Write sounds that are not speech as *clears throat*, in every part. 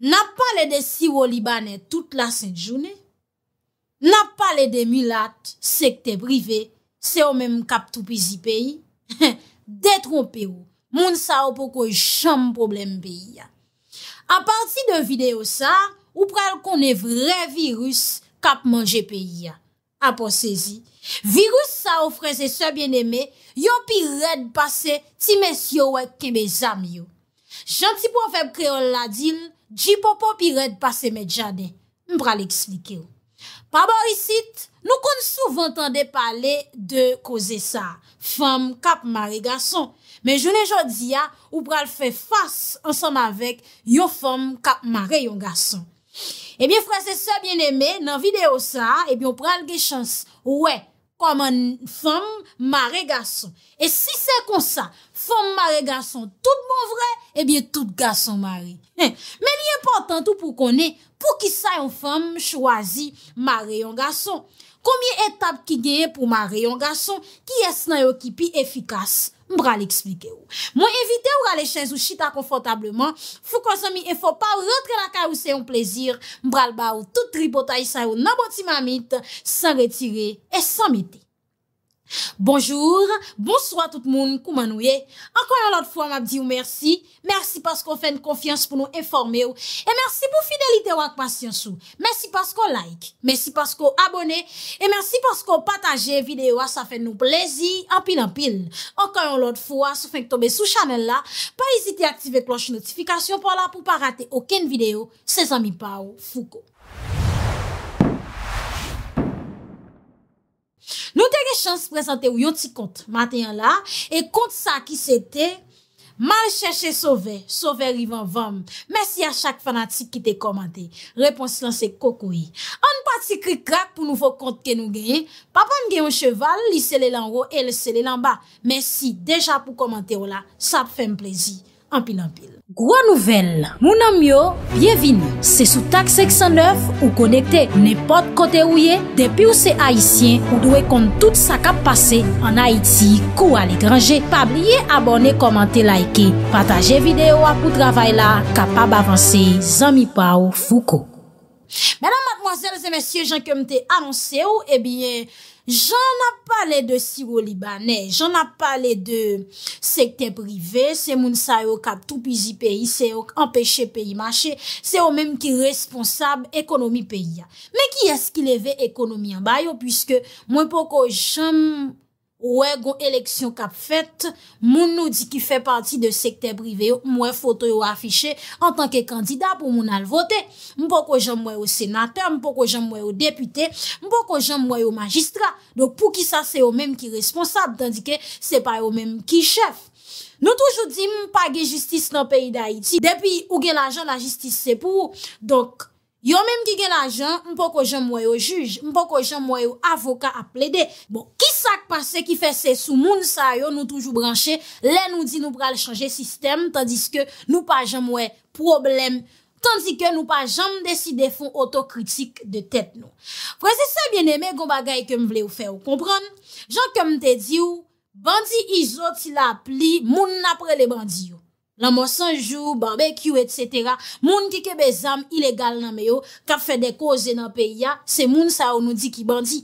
Nap pale de siwo libanè tout la senjounè? Nap pale de milat, sekte brive, se o mem kap tou pizi peyi? Detron peyo, moun sa ou poko jom problem peyi ya. A parti de videyo sa, ou pral konen vre virus kap manje peyi ya. Apo sezi, virus sa ou freze se bien eme, yo pi red pase ti mes yo we kebe zam yo. Janti pou an feb kreol la dil, Jipo popi red pa se medjade, mbra l'eksplike ou. Pa borisit, nou kon souvantan de pale de koze sa, Femme kap mare gason, Men jounen jodi ya, ou bral fe fase ansam avek, Yo femme kap mare yon gason. Ebyen eh frase sa, bien eme, nan video sa, Ebyen eh pral ge chans, ouwe, Koman femme mare gason. E si se konsa, Fom mare gason tout bon vre, ebye eh tout gason mare. Men li e portant ou pou konen pou ki sa yon fom chwazi mare yon gason. Komye etap ki geye pou mare yon gason ki es nan yon kipi efikas, mbra li eksplike ou. Mwen evite ou gale chenj ou chita konfortableman, fou konsomi efo pa ou rentre la ka ou se yon plezir, mbral ba ou tout ripota yi sa yon naboti mamit, san retire e san mette. Bonjour, bonsoit tout moun koumanouye. Enkoyon lot fwa m ap di ou mersi. Mersi paskou fèn konfians pou nou enforme ou. E mersi pou fidelite ou ak pasyansou. Mersi paskou like. Mersi paskou abone. E mersi paskou pataje videyo a sa fèn nou plezi apil-apil. Enkoyon lot fwa sou fèn k tombe sou chanel la. Pa izite aktive kloche notifikasyon pou la pou pa rate oken videyo. Se zami pa ou fuko. Nou te ge chans prezante ou yot si kont, maten yon la, e kont sa ki se te, mal cheshe sove, sove rivan vam, mersi a chak fanatik ki te komante, reponsi lan se kokoui. An pati kri krap pou nouvo kont ke nou genye, papan genye ou cheval, li se le lan ro, e le se le lan ba, mersi deja pou komante ou la, sap fèm plezi. Gwa nouvel, mounan myo, byevine, se sou tak 609 ou konekte nepot kote ouye, depi ou se Haitien ou dwe kont tout sa kap pase an Haiti kou alekranje, pabliye abone, komante, laike, pataje videyo apou travay la, kapab avanse, zami pa ou fouko. Mè nan matmoazèl zè mèsyè jen ke mte anonse ou, ebyen... Eh j an ap pale de siwo libanè, j an ap pale de sekte prive, se moun sa yo kap tou pizi peyi, se yo empèche peyi mache, se yo mèm ki responsab ekonomi peyi ya. Mè ki es ki leve ekonomi an bayo, pwiske mwen poko j an Ouè goun eleksyon kap fèt, moun nou di ki fè pati de sekte privè yo, moun fote yo afiche an tanke kandida pou moun al vote. Moun pou kon jom mwen yo senater, moun pou kon jom mwen yo depute, moun pou kon jom mwen yo magistra. Donk pou ki sa se yo mèm ki responsab, tandike se pa yo mèm ki chef. Nou toujou di moun page justice nan peyi da iti, depi ou gen la jan la justice se pou, donk. Yo menm ki gen la jan, mpo ko jan mwe yo juj, mpo ko jan mwe yo avoka a ple de. Bon, ki sak pase ki fe se sou moun sa yo nou toujou branche, le nou di nou pral chanje sistem, tandis ke nou pa jan mwe problem, tandis ke nou pa jan mde si defon otokritik de tet nou. Prese se bieneme, gom bagay kem vle ou fe ou kompran, jan kem te di ou, bandi izot la pli moun apre le bandi yo. la monsanjou, barbekyou, etc. Moun kikebe zam, ilegal nan meyo, ka fè de koze nan peyi ya, se moun sa ou nou di ki bandi.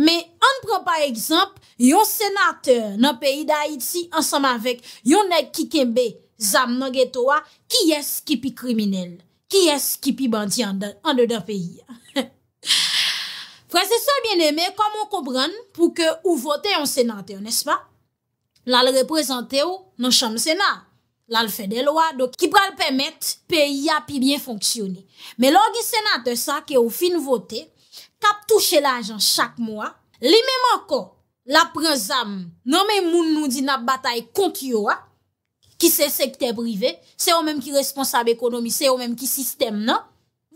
Me, an pran par ekzamp, yon senate nan peyi da Haiti, ansam avek, yon ne kikebe zam nan getowa, ki es ki pi kriminel, ki es ki pi bandi an de dan peyi ya. *laughs* Fransese bien eme, komon kobran pou ke ou vote yon senate, nespa? La le reprezentè ou nan chanm senat. La l fèdè lo a, do ki pral pèmèt, pè y api byè fonksyonè. Mè logi senatè sa, ke ou fin votè, kap touche la ajan chak mwa, li mèman ko, la pren zam, nan mè moun nou di na batay konky yo a, ki se sekte privè, se ou mèm ki responsab ekonomi, se ou mèm ki sistem, nan?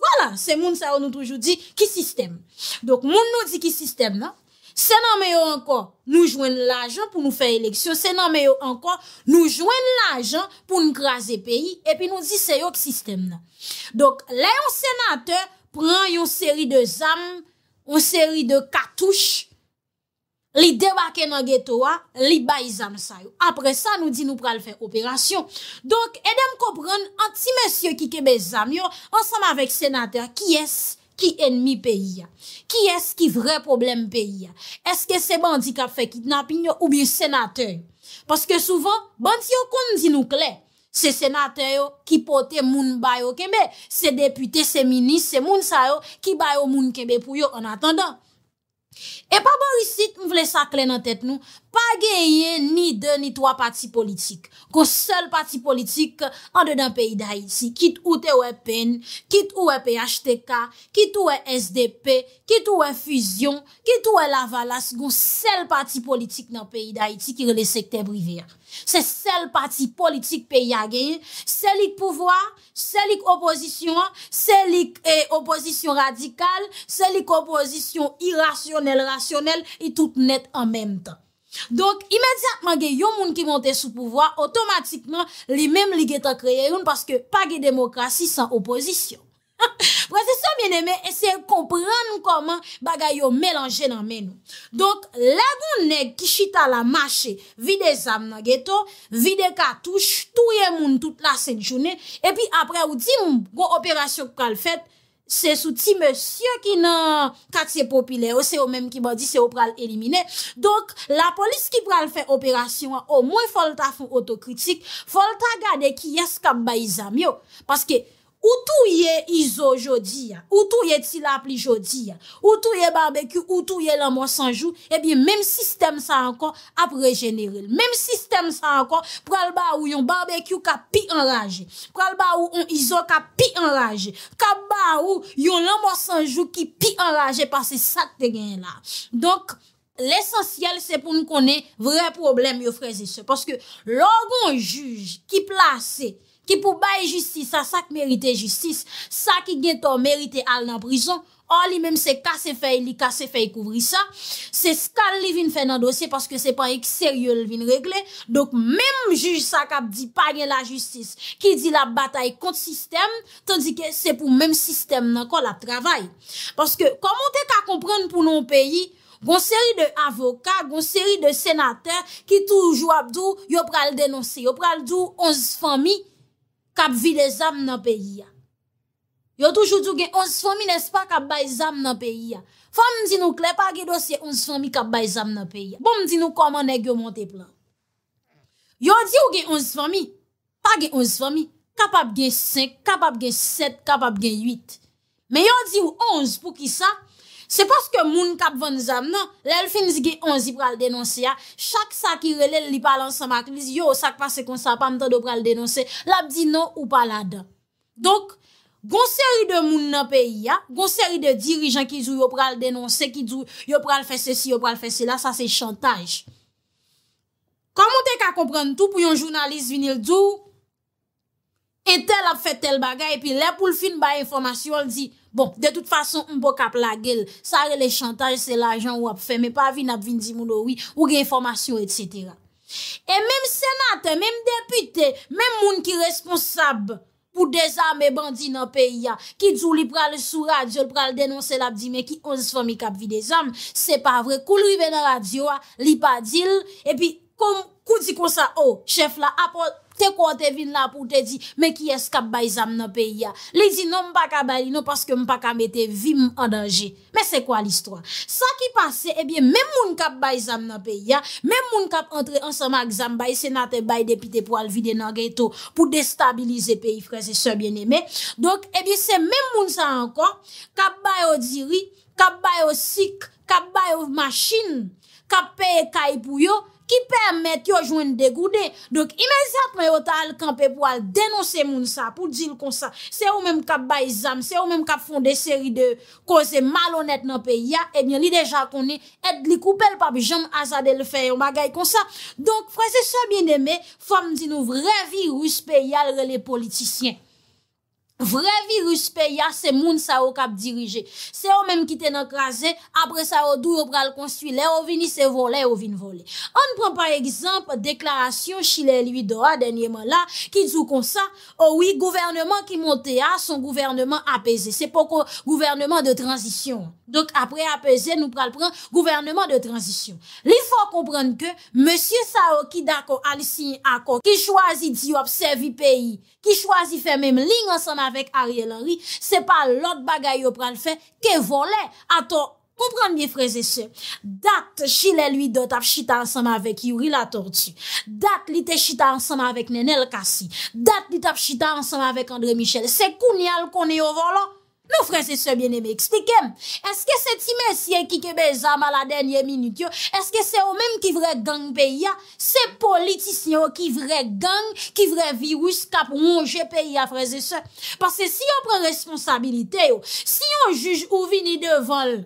Wala, se moun sa ou nou toujou di, ki sistem. Dok, moun nou di ki sistem, nan? Senan mè yo ankon nou jwen l'ajan pou nou fè eleksyon, senan mè yo ankon nou jwen l'ajan pou nou krasè peyi, epi nou di se yo k sistem nan. Donk, lè yon senate pran yon seri de zam, yon seri de katouche, li debake nan getowa, li bayi zam sayo. Apre sa nou di nou pral fè operasyon. Donk, edèm kopren an ti monsye ki kebe zam yo, ansanm avèk senate kyes, Ki enmi peyi ya? Ki es ki vre problem peyi ya? Eske se bandi kap fe kit napi nyo oubi senatè? Paske souvan, bandi yo kon di nou kle. Se senatè yo ki pote moun bayo kebe. Se depute, se minis, se moun sa yo ki bayo moun kebe pou yo an atendan. E pa borisit mw vle sakle nan tet nou, pa geye ni 2 ni 3 pati politik, kon sel pati politik an de nan peyi da iti, kit ou te ou e PEN, kit ou e PHTK, kit ou e SDP, kit ou e FUSION, kit ou e LAVALAS, kon sel pati politik nan peyi da iti ki rele sekte briveyan. Se sel pati politik pe yage, selik pouvoi, selik opozisyon, selik eh, opozisyon radikal, selik opozisyon irasyonel, rasyonel, e tout net an menm tan. Donk, imediatman ge yon moun ki monte sou pouvoi, otomatikman li menm li geta kreye yon, paske pa ge demokrasi san opozisyon. *laughs* Prese so mwen eme, eser kompran nou koman bagay yo melanje nan men nou. Donk, lagoun neg kishita la mache, vide zam nan geto, vide katouche, touye moun tout la set jounen, epi apre ou di moun go operasyon pou pral fet, se sou ti monsye ki nan katse popile, ou se ou menm ki ba di se ou pral elimine. Donk, la polis ki pral fet operasyon, ou mwen folta foun otokritik, folta gade ki yas kap bayi zam yo, paske... Ou tou ye izo jodi ya? Ou tou ye tila ap li jodi ya? Ou tou ye barbekyou? Ou tou ye lamwa sanjou? Ebyen, eh menm sistem sa ankon ap rejenere. Menm sistem sa ankon, pral ba ou yon barbekyou ka pi enraje. Pral ba ou yon izo ka pi enraje. Ka ba ou yon lamwa sanjou ki pi enraje pa se sat te gen la. Donk, lesensyel se pou nou konen vre problem yo freze se. Paske logon juj ki plase... Ki pou baye justis, sa sak merite justis, sa ki gen ton merite al nan prison, or li menm se kase fey, li kase fey kouvri sa, se skan li vin fè nan dosye, paske se pan ek seryol vin regle, dok menm juj sak ap di pagen la justis, ki di la batay kont sistem, tandike se pou menm sistem nan kon la travay. Paske komon te ka kompran pou nou peyi, gon seri de avoka, gon seri de senater, ki tou jou ap dou, yo pral denonsi, yo pral dou 11 fami, Kap vile zam nan peyi ya. Yo toujou di ou gen ons fomi nes pa kap bay zam nan peyi ya. Fom di nou kle pa ge dosye ons fomi kap bay zam nan peyi ya. Boum di nou koman e gyo monte plan. Yo di ou gen ons fomi, pa ge ons fomi, kap ap gen 5, kap ap gen 7, kap ap gen 8. Men yo di ou 11 pou ki sa... Se paske moun kap van zam nan, lèl finz ge anzi pral denonse ya, ah. chak sa ki relel li palan sa makliz, yo sak pase kon sa pa mtad yo pral denonse, lap di nan ou pala da. Donk, gonseri de moun nan peyi ya, ah, gonseri de dirijan ki zou yo pral denonse, ki zou yo pral fese si, yo pral fese la, sa se chantage. Kwa moun te ka kompran tout pou yon jounalist vinil djou, entel ap fet tel bagay, pi lèp pou l fin baye informasyon l di, Bon, de tout fason, mbo kap la gel, sa re le chantaj, se la jan wap fe, me pa vin ap vin di moun owi, oh ou ge informasyon, et cetera. E mem senate, mem depute, mem moun ki responsab pou de zame bandi nan peya, ki djou li pra le sou radio, li pra le denonsel ap di me ki 11 fami kap vi de zame, se pa vre, kou li ven nan radio, li pa dil, e pi kou di konsa, oh, chef la, ap or... te kwa te vin la pou te di, me ki es kap bay zam nan peyi ya. Li di, non m pa ka bay li, non paske m pa ka mette vi m an danje. Me se kwa l'istwa? Sa ki pase, ebyen, eh men moun kap bay zam nan peyi ya, men moun kap entre ansama gzam bay, se na te bay depite pou alvide nan geto, pou destabilize peyi freze se eh bien eme. Donk, ebyen, se men moun sa ankon, kap bay o diri, kap bay o sik, kap bay o vmashin, kap bay e kay pou yo, ki permet yojwen degoude. Dok imezat mwen yo ta alkanpe pou al denonse moun sa, pou dil kon sa, se ou menm kap bayzam, se ou menm kap fonde seri de koze malonet nan pe ya, ebyen eh li deja kon e, et li koupe l papi jom azade l feyo magay kon sa. Donk prese se bieneme, fom di nou vrevi rus pe ya lele politisyen. Vre virus pe ya, se moun sa o kap dirije. Se o menm ki ten akraze, apre sa o dou o pral konstuile, o vini se vole, o vini vole. An pran par ekzamp, deklarasyon, chile liwi do a denye man la, ki dzou kon sa, o oh wi, gouvernman ki monte a, son gouvernman apese. Se poko gouvernman de tranzisyon. Dok apre apese, nou pral pran gouvernman de tranzisyon. Li fò kompran ke, monsye sa o ki dako al si akon, ki chwazi diop se vi peyi, ki chwazi fe menm ling an san apese, Avèk Ariel Henry, se pa lòt bagay yo pran fè, ke volè. Ato, kompran mye freze se, dat chile lui do tap chita ansama avèk Yuri la Tortue, dat li te chita ansama avèk Nenel Kassi, dat li tap chita ansama avèk André Michel, se kouni al koni yo volò. Nou freze se bine me ekstikem, eske se ti men siye ki kebe zama la denye minut yo, eske se yo men ki vre gang pe ya, se politisyon ki vre gang, ki vre virus kap wong je pe ya freze se. Pase si yo pren responsabilite yo, si yo juj ou vini devol,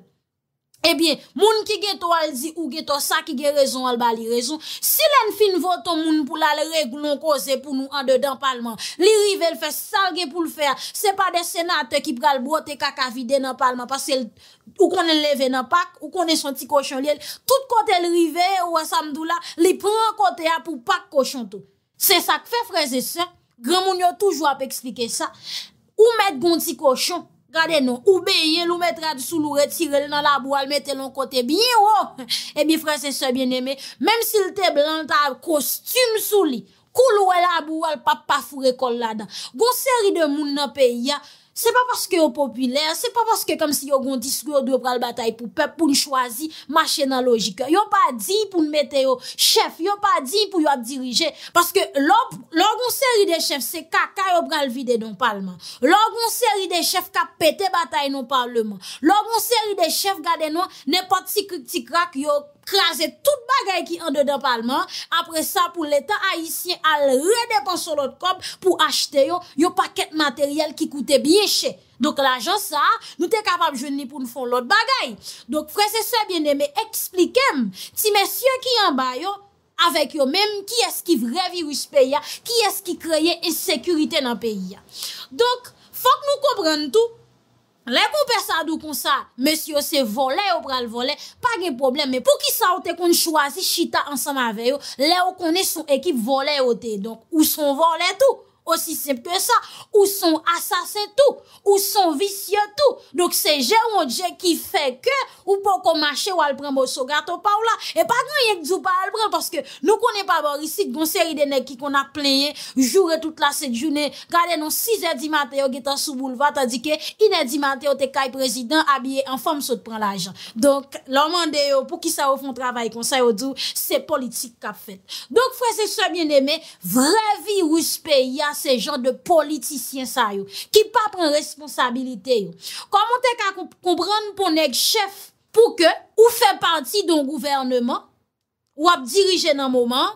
Ebyen, moun ki ge to al di ou ge to sa ki ge rezon al bali rezon. Si len fin voton moun pou la le regloun koze pou nou ande dan palman. Li rive l fè salge pou l fè a. Se pa de senate ki pral brote kaka vide nan palman. Pasè ou konen leve nan pak, ou konen son ti koshon li el. Tout kote l rive ou asam dou la, li pran kote a pou pak koshon tou. Se sa kfe freze se. Gran moun yo toujwa pe eksplike sa. Ou met goun ti koshon. Rade nou, oubeye lou met rad sou lou retirele nan la boual, mette loun kote biye ou, e bi franse se bieneme, menm sil te blantab kostume sou li, kou lou e la boual, pap pafou rekol la dan. Gon seri de moun nan peyi ya, Se pa paske yo popüler, se pa paske kam si yo goun diskwyo di yo pral batay pou pep pou n'chwazi machena logika. Yo pa di pou n'mete yo chef, yo pa di pou yo ap dirije. Paske lò goun seri de chef se kaka yo pral vide non palman. Lò goun seri de chef ka pete batay non palman. Lò goun seri de chef gade nou ne pati kripti krak yo kripti. krasè tout bagay ki an de depalman, apre sa pou l'Etat Haitien al redepan son lot kop pou achte yo yo paket materyel ki koute bieche. Donk l'ajan sa, nou te kapab jouni pou nou fon lot bagay. Donk fwese se biene, me eksplikem, ti mesye ki yon bayo, avek yo menm ki eski vre virus peya, ki eski kreye insekurite nan peya. Donk, fok nou kobren tout, Le pou pe sa dou kon sa, mesyo se vo le yo pral vo le, pa gen problem, me pou ki sa ote kon chwazi chita ansan ma ve yo, le yo kone son ekip vo le ote, donk ou son vo le tou. osi sep ke sa, ou son asase tou, ou son visye tou donk se jè ou moun jè ki fè ke ou pou kon manche ou al pran moun sou gato pa ou la, e pa gen yè kdjou pa al pran, paske nou konen pa bor isik, goun seri denè ki kon ap plenye joure tout la sed jounè, gade non si zè di matè yo getan sou bouleva tadike, inè di matè yo te kaj prezident abye en fòm sou te pran la jan donk lòman de yo pou ki sa ou fon travay konsay ou djou, se politik kap fèt, donk fwese sou mwen emè vrevi wous pe ya se jan de politisyen sa yo ki pa pren responsabilite yo koman te ka kompran pou nek chef pou ke ou fe parti don gouvernement wap dirije nan mouman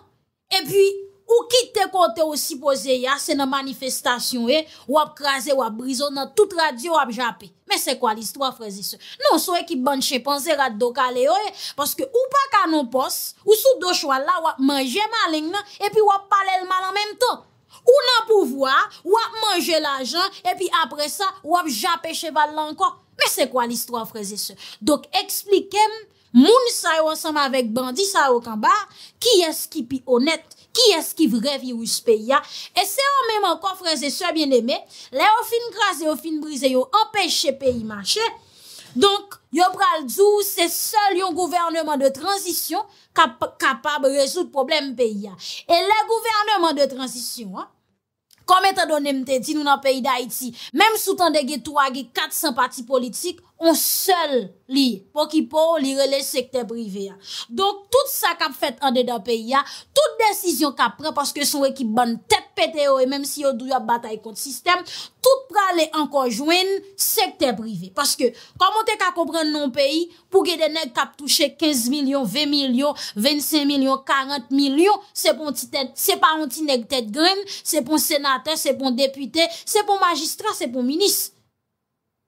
e pi ou ki te kote ou si pose ya se nan manifestasyon wap e, kraze wap brizo nan tout radio wap jappe men se kwa list wap fraze se nou sou e ki banche panze rat do kale yo e, paske ou pa kanon pos ou sou do chwa la wap manje maling nan e pi wap pale l mal an menm tan Ou nan pouvoi, wap manje la jan, epi apre sa, wap ja peche val lankon. Me se kwa l'histoire freze se? Dok eksplikem, moun sa yo ansanm avek bandi sa yo kamba, ki eski pi onet, ki eski vre virus pe ya. E se yo menman kon freze se, bieneme, le yo fin graze, yo fin brize, yo empeshe pe yi mache. Donk, yo pral zou, se sol yon gouvernement de transisyon kapab rezout problem pe ya. E le gouvernement de transisyon, an, Kome ta donem te di nou nan peyi da iti. Mem sou tan dege tou agi 400 pati politik, On sel li, pou ki pou li rele sekte prive ya. Donk, tout sa kap fet an de da peyi ya, tout desisyon kap pren, paske sou e ki ban tet pete yo, e menm si yo dou ya batay kont sistem, tout pra li anko jwen sekte prive. Paske, komon te ka kompren non peyi, pou ge de neg kap touche 15 milyon, 20 milyon, 25 milyon, 40 milyon, se pon ti tet, se pon ti neg tet gren, se pon senate, se pon depute, se pon magistra, se pon minis.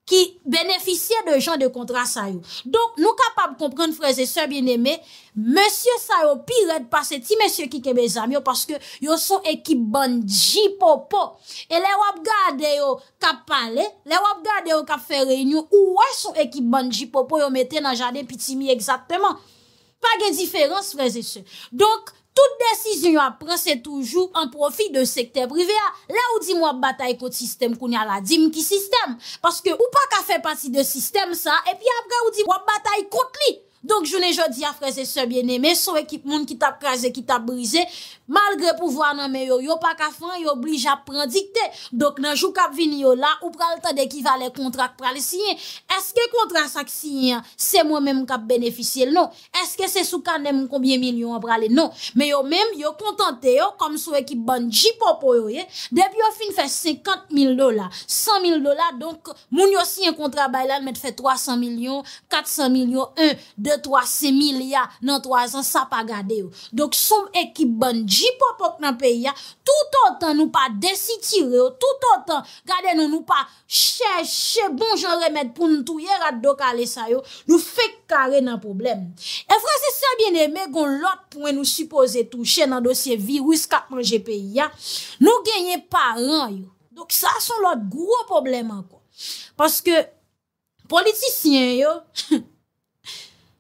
Ki benefisye de jan de kontra sa yo. Donk nou kapap kompren freze se bieneme, monsye sa yo pi red pase ti monsye ki kebe zamyo paske yo son ekip banji popo. E le wap gade yo kap pale, le wap gade yo kap fe reynyo, ou wè son ekip banji popo yo mette nan jaden pitimi exactement. Pag e diferans freze se. Donk, Toute desisyon yo ap prense toujou an profi de sekte privé a. La ou di mwa batay kote sistem koun ya la dim ki sistem. Paske ou pa ka fè pati de sistem sa, epi apre ou di mwa batay kote li. Donk jounen jodi a freze sebyen eme Sou ekip moun ki tap preze, ki tap brize Malgre pou vwa nan me yo Yo pa ka fan, yo bli jap prendikte Donk nan jou kap vini yo la Ou pral tade ki valè kontrak pral siyen Eske kontrak sak siyen Se moun men mou kap beneficye l non Eske se sou kan nem mou koubyen milyon pral l non Men yo men, yo kontante yo Kom sou ekip ban jipo po yo ye Deb yo fin fe 50.000 dola 100.000 dola Donk moun yo siyen kontrak bay lan Met fe 300.000.000, 400.000.000, 1, 2 2, 3, 5 mil ya nan 3 an sa pa gade yo. Dok soum ekip ban jipopok nan peyi ya, tout an tan nou pa desitire yo, tout an tan gade nou nou pa chè, chè, bon jen remèd pou nou touye rat do kalè sa yo, nou fèk kare nan problem. E fransè sa bine mè goun lot pwen nou suppose touche nan dosye virus katman jepè ya, nou genye pa ran yo. Dok sa son lot gwo problem anko. Paske politisyen yo, hı, hı,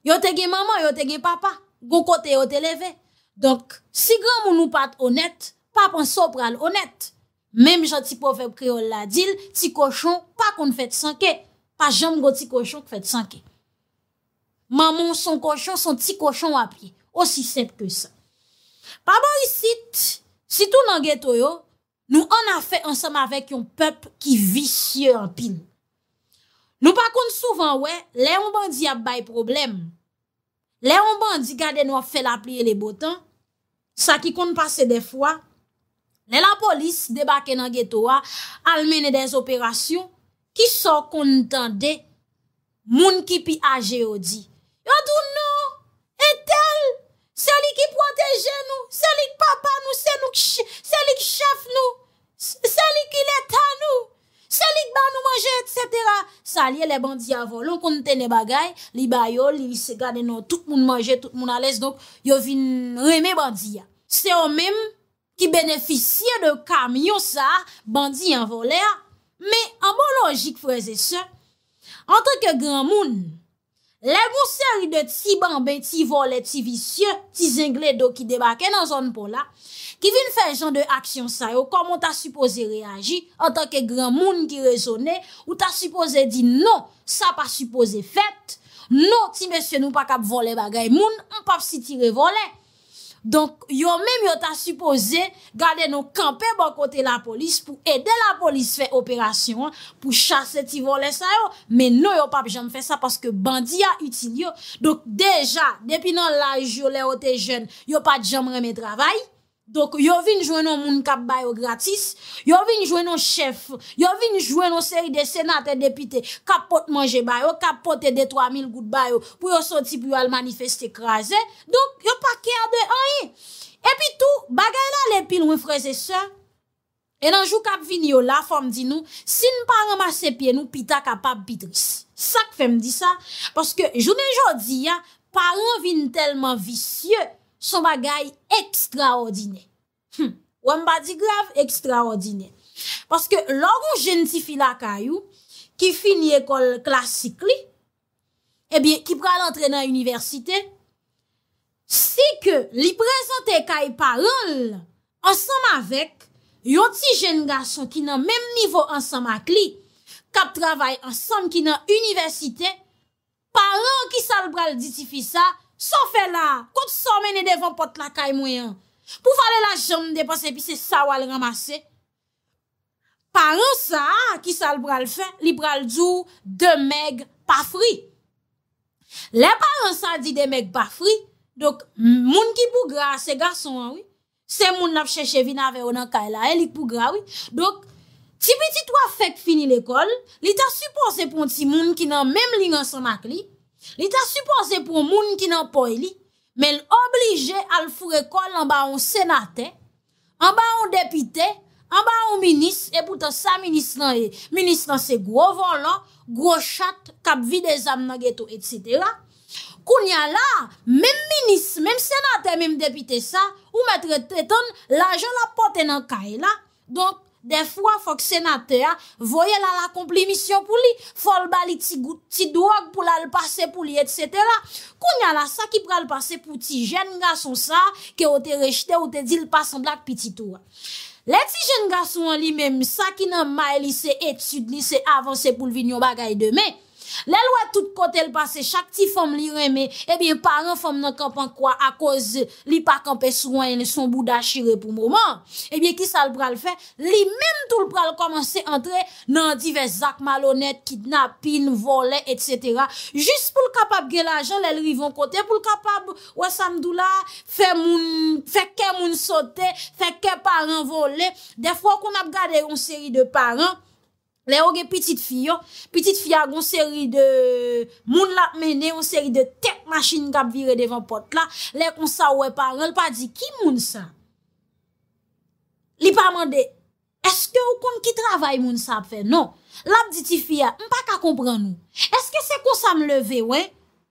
Yo te gen maman, yo te gen papa, go kote yo te leve. Donk, si gran moun nou pat onet, papa an so pral onet. Mem jan ti pofèb kriol la dil, ti koshon, pa kon fèd sanke. Pa janm go ti koshon k fèd sanke. Maman son koshon, son ti koshon wap ki, osi sep ke sa. Papa yi sit, si tou nan geto yo, nou an a fè ansem avèk yon pep ki visye an pin. Nou pa kont souvan wè, lè yon bandi ap bay problem. Lè yon bandi kade nou a fè la plie le botan, sa ki kont pase defwa. Lè la polis debake nan getowa, almenè des operasyon, ki so kontande moun ki pi aje o di. Yo doun nou, etel, seli ki pwateje nou, seli ki papa nou, seli ki chef nou, seli ki leta nou. Salik ba nou manje, etc. Salye le bandi avolon kontene bagay, li bayol, li se gade nou, tout moun manje, tout moun ales, dok yo vin reme bandi ya. Se o mem ki beneficye de kamyon sa, bandi an voler, me an bon logik fweze se, an tanke gran moun, le vouseri de ti bamben, ti volet, ti visye, ti zingle, dok ki debake nan zon pou la, Ki vin fè jan de aksyon sa yo, komon ta suppose reagi, an tanke gran moun ki rezone, ou ta suppose di, non, sa pa suppose fèt, non, ti mè sè nou pa kap vole bagay moun, an pap si tire vole. Donk, yo mèm yo ta suppose, gade nou kampe bon kote la polis, pou ede la polis fè operasyon, pou chase ti vole sa yo, men non yo pap jom fè sa, paske bandi ya util yo. Donk, deja, depi nan laj yo le ote jen, yo pa jom reme travay, Donk yo vin jwen nou moun kap bayo gratis, yo vin jwen nou chef, yo vin jwen nou seri de senat et depite, kap pot manje bayo, kap pot et de 3000 gout bayo, pou yo soti pou yo almanifeste krasen, donk yo pa kè a de anye. E pi tou, bagay la le pil wifreze sa, e nanjou kap vin yo la, fòm di nou, sin paran ma sepye nou, pita kap ap bidris. Sak fèm di sa, pòske jounen jò di ya, paran vin telman visye, son bagay ekstra odine. Wem hm. ba di grav ekstra odine. Paske lorou jen ti fila kayou, ki fini ekol klasik li, ebyen ki pral antre nan universite, si ke li prezante kayi parol, ansanm avek, yoti jen gason ki nan menm nivou ansanm ak li, kap travay ansanm ki nan universite, parol ki sal pral ditifi sa, So fe la, kout so mene devan pot la kay mwen. Pou fale la jom depose pi se sawal ramase. Paransa ki sal pral fe, li pral djou de meg pa fri. Le paransa di de meg pa fri, dok moun ki pou gra se garson an wè, se moun nap chechevi na veyon an kay la, e li pou gra wè. Dok, ti biti to a fek fini l'ekol, li ta supo se pon ti moun ki nan menm li nansan mak li, Li ta suppose pou moun ki nan poy li, men oblige al fure kol an baon senate, an baon depite, an baon minis, epouta sa minis nan e, se grovan lan, grochat, kap vide zam nan geto, etsete la. Koun ya la, men minis, men senate, men depite sa, ou mètre tèton, la jè la pote nan kaye la. Donk, De fwa fok senate a, voye la la komplimisyon pou li, fol bali ti drog pou la l'pase pou li, et sete la. Kounya la, sa ki pral pase pou ti jen gason sa, ke o te rejte, o te di l'pason blak pi ti tou. Le ti jen gason li mem, sa ki nan ma elise et sudlise avanse pou l'vin yo bagay deme, Lèl wè tout kote l'pase, chak ti fòm li remè, ebyen eh paran fòm nan kampan kwa, akòz li pa kampen souwen, son bouda chire pou mouman. Ebyen eh ki sal pral fè, li men tout pral komanse antre nan divè zak malonèt, kidnapin, volè, etc. Jus pou l'kapab gè la jòl, lèl rivon kote, pou l'kapab wè samdou la, fè ke moun sote, fè ke paran volè. De fò kon ap gade yon seri de paran, Le ouge pitit fiyo, pitit fiyo goun seri de moun lap mene, moun seri de tek machin gap vire devan pot la, le kon sa ouwe paran, l pa di, ki moun sa? Li pa mande, eske ou kon ki travay moun sa ap fe? Non, lap diti fiyo, mpa ka kompran nou. Eske se kon sa mleve wè?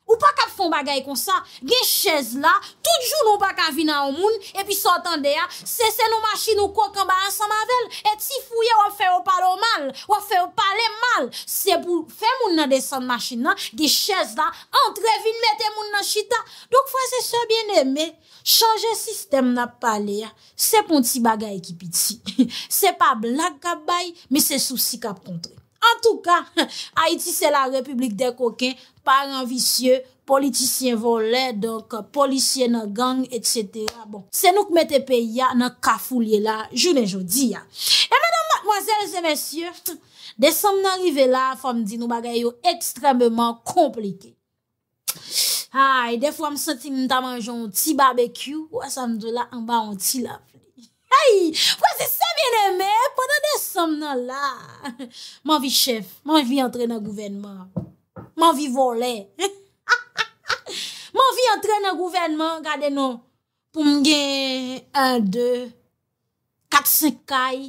Ou pa kap fon bagay kon sa, gen chèz la, tout joun ou pa kavina ou moun, epi sa otan de ya, sè sè nou machin ou kokan ba ansan mavel, et si fouye wap fè ou pale ou mal, wap fè ou pale mal, sè pou fè moun nan desan machin nan, gen chèz la, antre vin mette moun nan chita. Dok fwa se sè bien eme, chanje sistem nan pale ya, se pon ti bagay ki piti. *laughs* Se pa blag kap bay, mi se sou si kap kontre. An tou ka, *laughs* Haiti se la republik de koken, paran visye, politisyen vole, donk, euh, polisyen nan gang, etc. Bon, se nou k mette pe ya, nan kafou liye la, jounen jodi ya. E madame, mademoiselles et messieurs, *laughs* de sam nan rive la, fam di nou bagay yo ekstremement komplike. Ay, defou am senti mta manjoun ti barbecue, ou asam de la, an ba an ti la. Ay, wè se se mè nè mè, pwè nan de som nan la. Man vi chef, man vi antre nan gouvenman. Man vi volè. Man vi antre nan gouvenman, gade nou, pou m gen 1, 2, 4, 5 kay,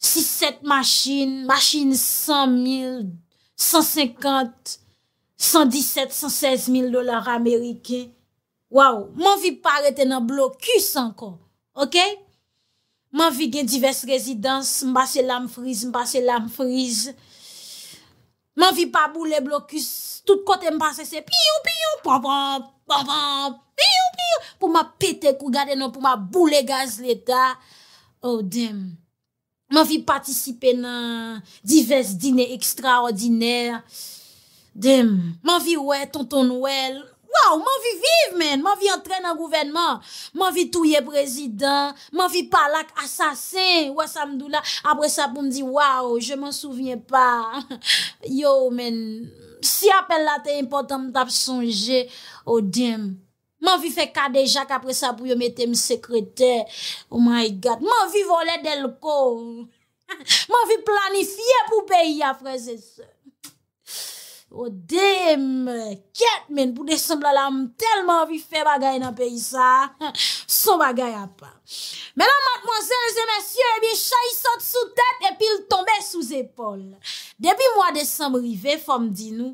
6, 7 machine, machine 100,000, 150, 117, 116,000 dolar amerike. Waw, man vi parete nan blokus ankon. Ok? Man vi gen divers rezidans, mba se lam friz, mba se lam friz. Man vi pa bou le blokus, tout kote mba se se piyo piyo, pwa pwa, pwa pwa, piyo piyo, pou ma pete kou gade non, oh, nan pou ma bou le gaz leta. Oh dem, man vi patisipe nan divers dine ekstraordiner. Dem, man vi we tonton nouel. Mwen bon, vi vive men, mwen vi entren an gouvenman, mwen vi touye prezident, mwen vi palak asasin, wa sa mdou la, apre sa pou mdi waw, je mwen souvye pa. *laughs* Yo men, si apel la te important ap sonje, o dim, mwen vi fe kade jak apre sa pou yo metem sekrete, o oh my god, mwen vi vole del kou, *laughs* mwen vi planifiye pou peyi apre se se. O dem, ket men, pou desem la la, m telman vi fe bagay nan pey sa, son bagay apan. Men an matman zelze men sye, e eh biye chayi sot sou det, epi l tombe sou zepol. Depi mwa desem rive, fom di nou,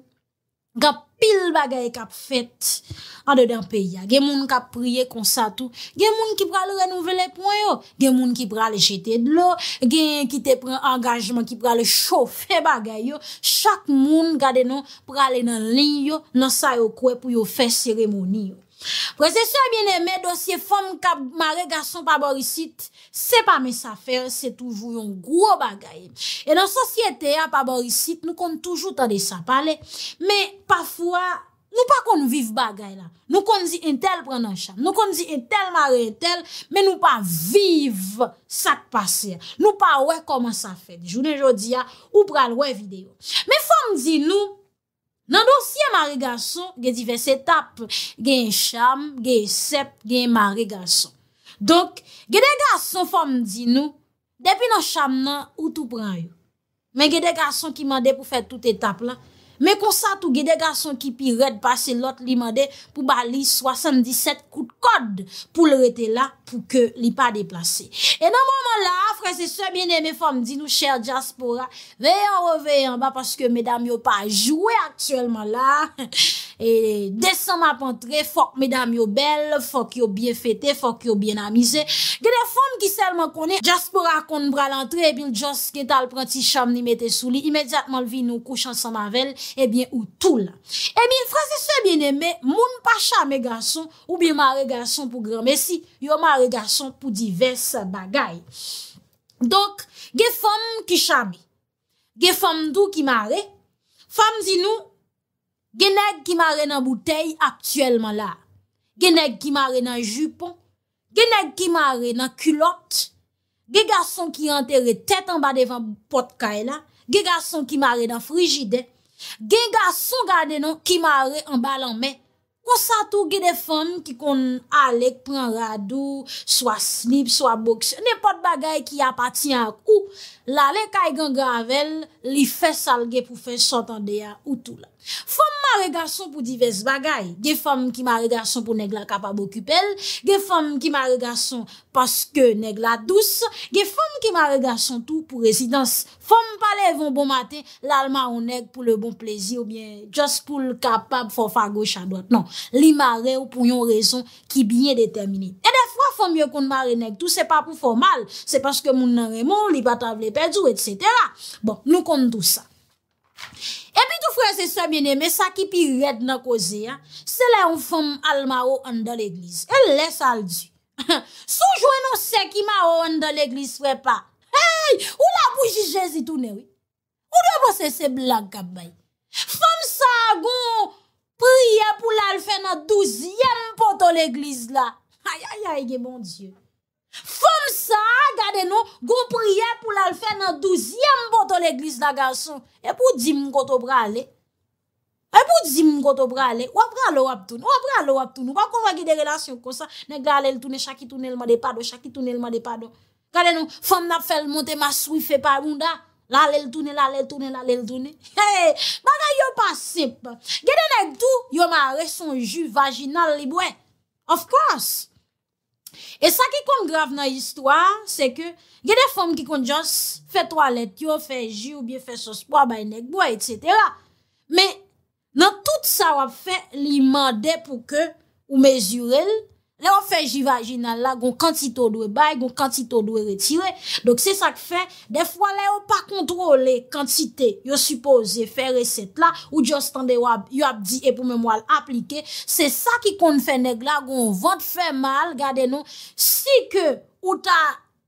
gap. pil bagay kap fet ade den peya. Gen moun kap priye konsa tou, gen moun ki prale renouvele pou yo, gen moun ki prale jete dlo, gen yon ki te pren angajman ki prale chofe bagay yo, chak moun gade nou prale nan lin yo, nan sa yo kwe pou yo fe seremoni yo. Prese soye bin eme dosye fom kab mare gason pa borisit Se pa mes afer se toujou yon gro bagay E nan sosyete ya pa borisit nou kon toujou tade sa pale Me pafwa nou pa kon nou viv bagay la Nou kon di entel pran nan chan Nou kon di entel mare entel Me nou pa viv sak pase Nou pa we koman sa fe Jounen jodi ya ou pran we video Me fom di nou Nan dosye mari gason, gen divers etap, gen yon chanm, gen yon sep, gen yon mari gason. Donk, gen yon gason fòm di nou, depi yon chanm nan, ou tou pran yo. Men gen yon gason ki mande pou fè tout etap lan, Men konsant ou gede gason ki pi red pase lot li mande pou bali 77 kout kod pou le rete la pou ke li pa deplase. E nan mouman la, fre se se bin eme fom di nou chèr Jaspora, veyon reveyon ba paske medam yo pa jwè aktuelman la. *laughs* E desan map antre, fok medam yo bel Fok yo bien fete, fok yo bien amize Gede fom ki selman kone Jaspo rakon bra lantre Ebil jaske tal pranti chanm ni mete souli Imediatman lvi nou kou chanman vel Ebil ou tou la Ebil fransi se bien eme Moun pa chanme gason Ou bi mare gason pou grame si Yo mare gason pou divers bagay Dok, ge fom ki chanme Ge fom dou ki mare Fom zinou Genèk ki mare nan bouteil aktuelman la, genèk ki mare nan jupon, genèk ki mare nan kulot, genèk son ki antere tèt an ba devan potka e la, genèk son ki mare nan frigide, genèk son gade nan ki mare an balan me. Kwa sa tou genèk fon ki kon alek pran rado, swa snip, swa bokse, ne pot bagay ki apati an akou, la le kay gen gen avel li fè salge pou fè sotande ya ou tou la. Fòm mare gason pou divers bagay. Ge fòm ki mare gason pou neg la kapab okupel. Ge fòm ki mare gason paske neg la dous. Ge fòm ki mare gason tou pou rezidans. Fòm palev ou bon mate, lalma ou neg pou le bon plezi ou bien just pou l kapab fò fa goch a doat. Non, li mare ou pou yon rezon ki binye determini. E defwa fòm yo koun mare neg tou, se pa pou fò mal. Se paske moun nan remon, li batav le pe djou et setera. Bon, nou kon tou sa. E pi tou fwese se mene, me sa ki pi red nan koze, se la yon fwem al ma ou an da l'eglis. El les al di. Soujwen ou se ki ma ou an da l'eglis fwe pa. Hey, ou la boujijezit ou ne we? Ou de bo se se blag kabay? Fwem sa gon priye pou la lfe nan douziyem poto l'eglis la. Ayayayege mon dieu. Fom sa, gade nou, goupriye pou lal fè nan douziyem botol l'eglis la gason. E pou di mngoto brale? E pou di mngoto brale? Wap ral wap toun? Wap ral wap toun? Wap konwa ki de relasyon kon sa? Nè gale l toun, chaki toun el ma depado, chaki toun el ma depado. Gade nou, fom nap fèl monte ma swife pa munda, lale l toun, lale l toun, lale l toun. *laughs* Hey! Baga yo pasip. Gade nèk tou, yo ma res son ju vaginal li bwen. Of course! E sa ki kon graf nan istwa, se ke ge de fom ki kon jans fe toalet yo, fe jy ou bie fe sospo, ba enek bo, etsetera. Me nan tout sa wap fe li mande pou ke ou mezurel Le ou fej di vaginal la, goun kantito dwe bay, goun kantito dwe retire. Dok se sak fe, defwa le ou pa kontrole kantite yo suppose fe resept la, ou diyo stande yo ap di e pou memwa l'aplike. Se sak ki kon fe neg la, goun vant fe mal, gade nou, si ke ou ta,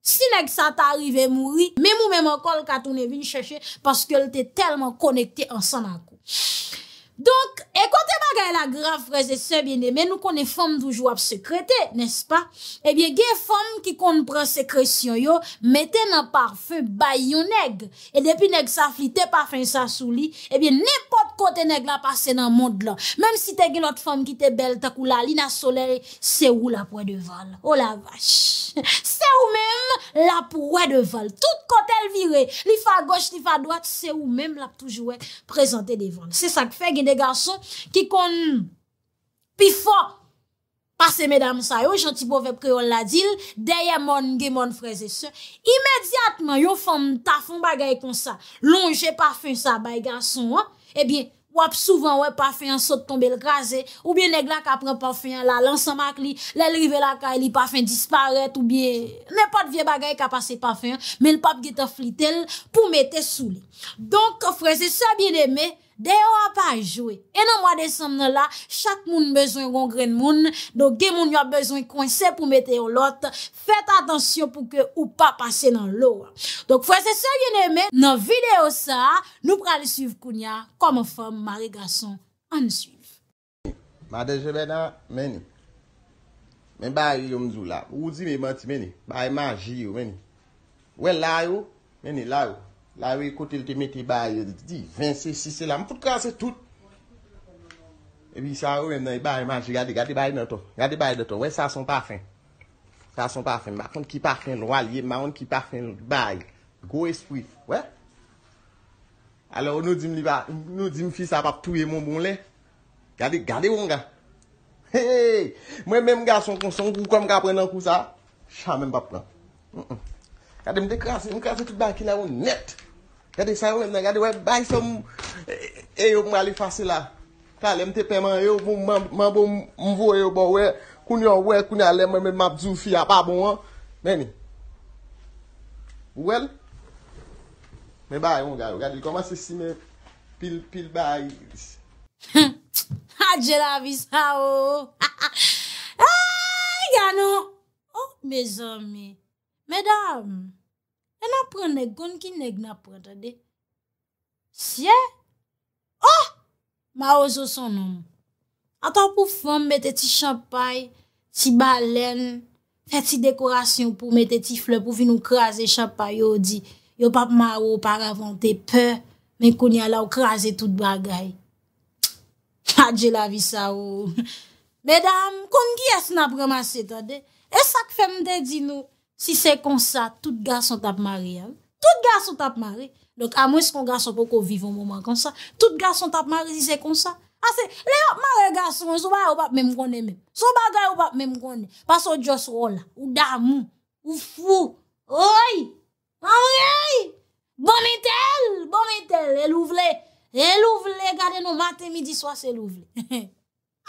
si neg sa ta arrive mouri, me mou men man kol katoun e vin cheshe, paske l te telman konekte ansan akou. Shhh! Donk, ekote bagay la graf reze se bine Men nou konen fom doujou ap sekrete, nespa Ebyen eh gen fom ki konen pren sekresyon yo Meten nan par fe bayon neg E depi neg sa flite pa fin sa souli Ebyen eh nepot kote neg la pase nan mond la Mem si te gen lot fom ki te bel tak ou la li na sole Se ou la pouè de val O oh la vache Se ou men la pouè de val Tout kote el vire Li fa goche, li fa dwat Se ou men la pouè de val Se sa kfe gen ne gason ki kon pi fo pase medam sa yo, jan ti bo vep ki yo la dil, deye mon ge mon freze se, imediatman yo fom tafon bagay kon sa lonje parfum sa bay gason e eh bien, wap souvan wè parfum sot tombe l raze, ou bien negla ka pren parfum la, lansan mak li lè lrive la ka, li parfum dispare ou bien, ne pat vie bagay ka pase parfum, men pap geta flitel pou mette soule, donk freze se a bien eme Deyo apay jwe E nan mwa desem nan la Chak moun bezon yon gren moun Dok gen moun yon bezon yon konse Pou mette yon lot Fete atensyon pou ke ou pa pase nan lo Dok fwese se yon eme Nan video sa Nou prale suyv kounya Koman fwem Marie Gasson An suyv Madè jè bè nan meni Men bayi yon mzou la Ou zi me mati meni Bayi maji yo meni Wen layo meni layo La wey kote l te mette bay, di 20C, 6C la. M foute kase tout. Ebi sa wèm nan y bay manche, gade gade bay de to. Gade bay de to, wè sa son parfèm. Sa son parfèm, ma fonde ki parfèm l walyè, ma fonde ki parfèm l bay. Go esprif, wè? Alo nou di m fisa pap touye moun bon lè. Gade, gade yon, gwa. Hey! M wèm mèm gwa son kon son kou, kon m gwa pren nan kou sa. Chan mèm pap la. Gade m de kase, m kase tout bay ki la yon nette. Gade sa yon nan, gade wè bay som e, e yon mwa li fase la. Kale, mte pèman e yon, man bon mvo e yon, bo wè, koun yon wè, koun yon lè, mwen mwen mwa bzou fia, pa bon an. Mèni. Wèl. Mè bay yon, gade. Gade, koman se si mè pil, pil bay. Adjela visaw. Ha, ha, ha. Ha, gano. O, oh, me zomi. Me dami. E nan pren nek kon ki nek nan pren, tade. Siye? Oh! Ma ozo son nan. Ata pou fwem mette ti champay, ti balen, fwem ti dekorasyon pou mette ti flep pou vi nou kraze champay yo di. Yo pap ma ou par avante pe, men kon ya la ou kraze tout bagay. *tsk* Adje la vi sa ou. *laughs* Medam, kon ki es nan preman se, tade? Esak fem de di nou? Si se kon sa, tout gar son tap mare. Tout gar son tap mare. Donk amon se kon gar son pou ko vive an mouman kon sa. Tout gar son tap mare si se kon sa. Ase, le hop mare gar son, sou bagay ou pap mem gwane men. Sou bagay ou pap mem gwane. Paso dios rola, ou damou, ou fou. Oy, amon oy, bon etel, bon etel, el ouvle. El ouvle, gade nou mate midi swas el ouvle. *laughs*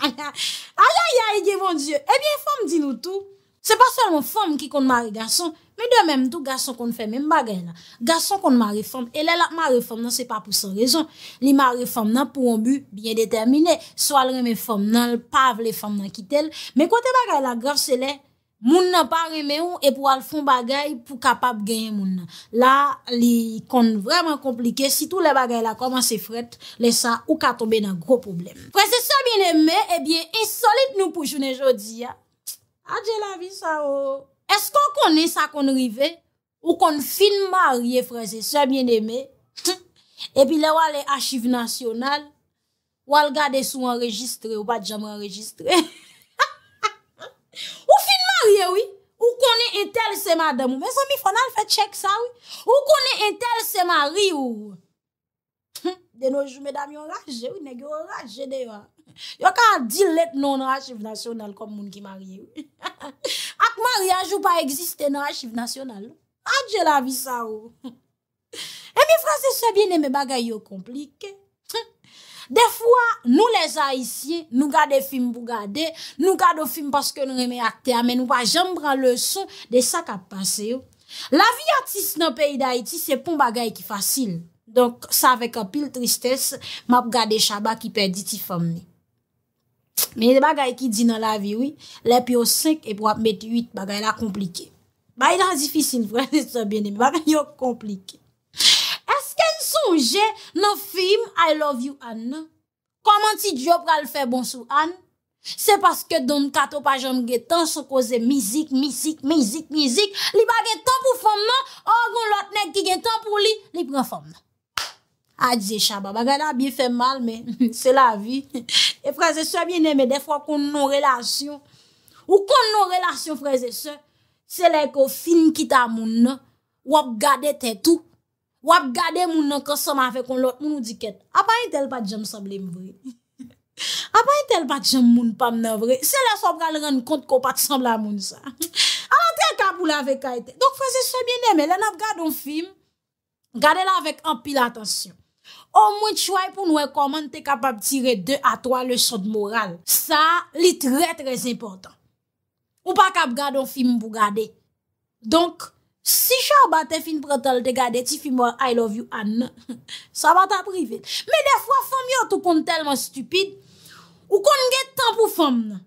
Aya ya yevon diyo, ebyen eh fom di nou tou. Se pa selman fom ki kont mare gason, me de menm tou gason kont fè menm bagay la. Gason kont mare fom, e lè la, mare fom nan se pa pou son rezon. Li mare fom nan pou an bu, biye determine, so al reme fom nan, l pav le fom nan ki tel, me kote bagay la graf se lè, moun nan pa reme ou, e pou al fon bagay pou kapab genye moun nan. La, li kont vreman komplike, si tou le bagay la koman se fret, lè sa ou ka tombe nan gro problem. Kwen se sa binem me, e eh bie insolid nou pou jounen jodi ya. Adje la vi sa o. Esk an konen sa kon rive? Ou kon fin marye freze? Swa mien eme? E pi le wale archive nasyonal? Wale gade sou enregistre? Ou pa jam enregistre? *laughs* Ou fin marye, oui? Ou konen entel se madame? Mwen sa mi fona l fè tchèk sa, oui? Ou konen entel se marye, oui? De nou jume dam yon raje ou, negyo yon raje de yo. *laughs* Yo ka a dil let non rachiv nasyonal kom moun ki marye *laughs* ou. Ak marye a jou pa egziste nan rachiv nasyonal. Adje la vi sa ou. E mi franse se bine me bagay yo komplike. *laughs* De fwa nou les a isye, nou gade film pou gade, nou gade o film paske nou eme akte a, men nou pa jem bran le son de sa kap pase yo. Oh. La vi atis nan peyi da iti se pon bagay ki fasil. Donk sa vek apil tristese, map gade chaba ki perdi ti fomne. Men yon bagay ki di nan la viwi, lep yon 5 ep wap met 8 bagay la komplike. Bay lan zi fisin vwese se bine, men bagay yon komplike. Esken souje nan film I Love You Anne? Koman ti diyo pral fe bon sou Anne? Se paske don katopajom ge tan sokoze mizik, mizik, mizik, mizik. Li bagen tan pou fomman, non? orgon oh, lotnen ki gen tan pou li, li pran fomman. Adje chaba, ba ganda bi fè mal, men, *laughs* se la vi. *laughs* E freze se bine, men, de fwa kon non relasyon, ou kon non relasyon, freze se, se le ko fin kita moun nan, wap gade te tou, wap gade moun nan, kon soman fe kon lot, moun ou di ket, apayen ah, tel pa jom somle mvre. Apayen tel pa jom moun pa mnen vre, se le somran ren kont ko pat somla moun sa. Anan *laughs* ah, ten kabou la vek kaite. Donk freze se bine, men, lè nap gade yon film, gade la vek apil atasyon. O mwen chway pou nou e koman te kapap tire 2 a 3 le son de moral. Sa li tre trez important. Ou pa kap gade on film pou gade. Donk, si chan batte film prantol te gade ti film ou I love you an. Sa batte aprive. Me defwa fom yo tou kon telman stupide. Ou kon gen tan pou fom nan.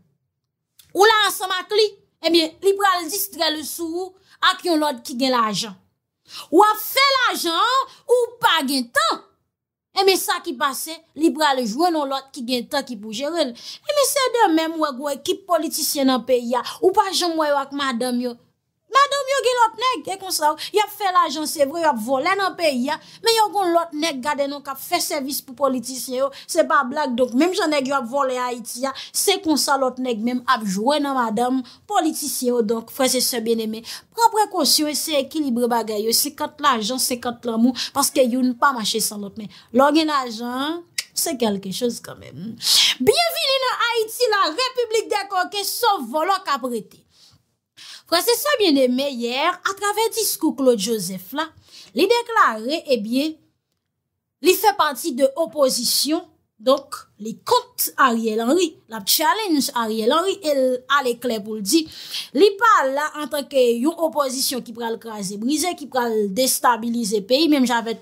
Ou la ansan makli, ebyen, li pral distre le sou ak yon lod ki gen la ajan. Ou ap fe la ajan ou pa gen tan. Eme sa ki pase, libra le jwen ah. ou lot ki gen tan ki pou jeren. Eme se de men mwek wèk wèk ki politisyen an pe ya, ou pa jom wèk wèk madame yo. Madame, yon gen lot neg, e konsa ou, yon fe l'ajan, se vwe, yon ap vole nan peyi ya, men yon gen lot neg gade nou ka fe servis pou politisyen yo, se pa blag, donk, menm jen neg yon ap vole Haiti ya, se konsa lot neg menm, ap jwe nan madame, politisyen yo, donk, fwese se ben eme. Propre konsyo, se ekilibre bagay yo, se kat l'ajan, se kat l'amou, paske yon pa mache san lot, men, log en ajan, se kelke chos kanmen. Bienvini nan Haiti, nan Republik de Koke, so volok ap rete. Kwa se sa bine meyer, a travè diskou Claude Joseph la, li deklarè, e eh bie, li fè pati de oposisyon. Donk, li kont a riel anri, la challenge a riel anri, el alekler pou l'di. Li pal la, an tanke yon oposisyon ki pral krasè brise, ki pral destabilize peyi, mèm javè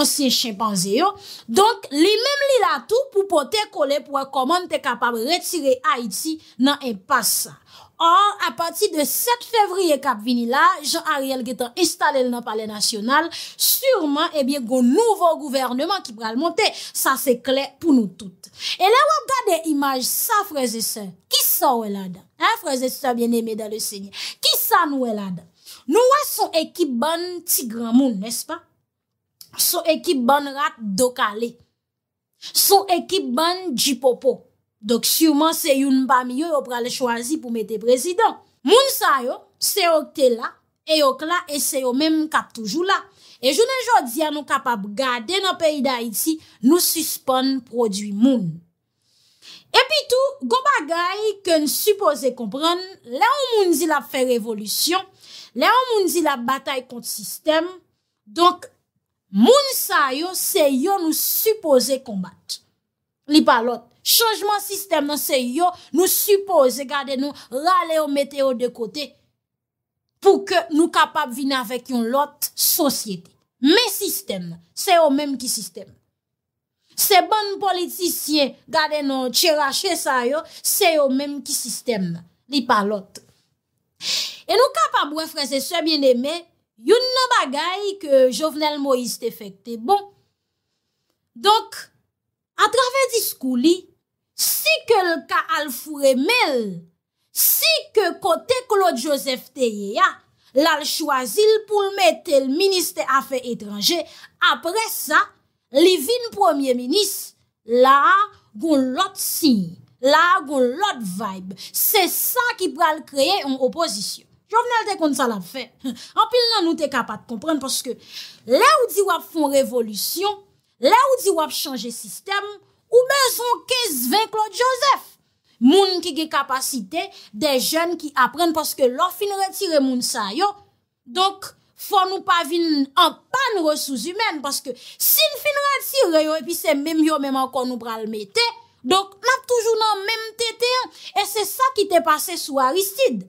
ansè chimpanzè yo. Donk, li mèm li la tou pou pote kole pou akoman te kapab retire Haiti nan en pas sa. Or, a pati de 7 fevriye kap vini la, Jean Ariel getan installe nan pale nasyonal, surman, ebyen, eh go nouvo gouvernement ki pral monte, sa se kle pou nou tout. E la wap gade imaj sa, freze se, ki sa ou elada? Ha, freze se, bien eme da le se, ki sa nou elada? Nou wè son ekip ban Tigran Moun, nespa? Son ekip ban Rat Dokale. Son ekip ban Djipopo. Dok siwman se yon mba miyo yo prale chwazi pou mete prezidant. Moun sa yo, se yo te la, e yo kla, e se yo menm kap toujou la. E jounen jodi ya nou kapap gade nou peyi da iti, nou suspon prodwi moun. E pi tou, gomba gayi ke n supose kompran, le ou moun zi la fe revolusyon, le ou moun zi la batay kont sistem, donk moun sa yo, se yo nou supose kombat. Li palot. chanjman sistem nan se yo nou suppose gade nou rale yo mete yo de kote pou ke nou kapab vini avek yon lot sosyete. Men sistem, se yo menm ki sistem. Se bon politisyen gade nou tche rache sa yo, se yo menm ki sistem. Li pa lot. E nou kapab wè frese se bien eme, yon nan bagay ke Jovenel Moïse te fekte. Bon. Donk, atrave diskou li, Si ke l ka al furemel, si ke kote klo Josef Teyea, l al chwazil pou l metel ministè afe etranje, apre sa, li vin premier-minist, la goun lot si, la goun lot vaib. Se sa ki pral kreye yon opozisyon. Jouvenel te kont sa la fe. *laughs* Anpil nan nou te kapat kompren, paske le ou di wap fon revolisyon, le ou di wap chanje sistem, Ou ben son kez ven Claude Joseph? Moun ki ge kapasite, de jen ki apren, paske lò fin retire moun sa yo, donk fon nou pa vin an pan resouz imen, paske sin fin retire yo, epi se menm yo menman kon nou pral mette, donk map toujou nan menm tete, e se sa ki te pase sou aristid.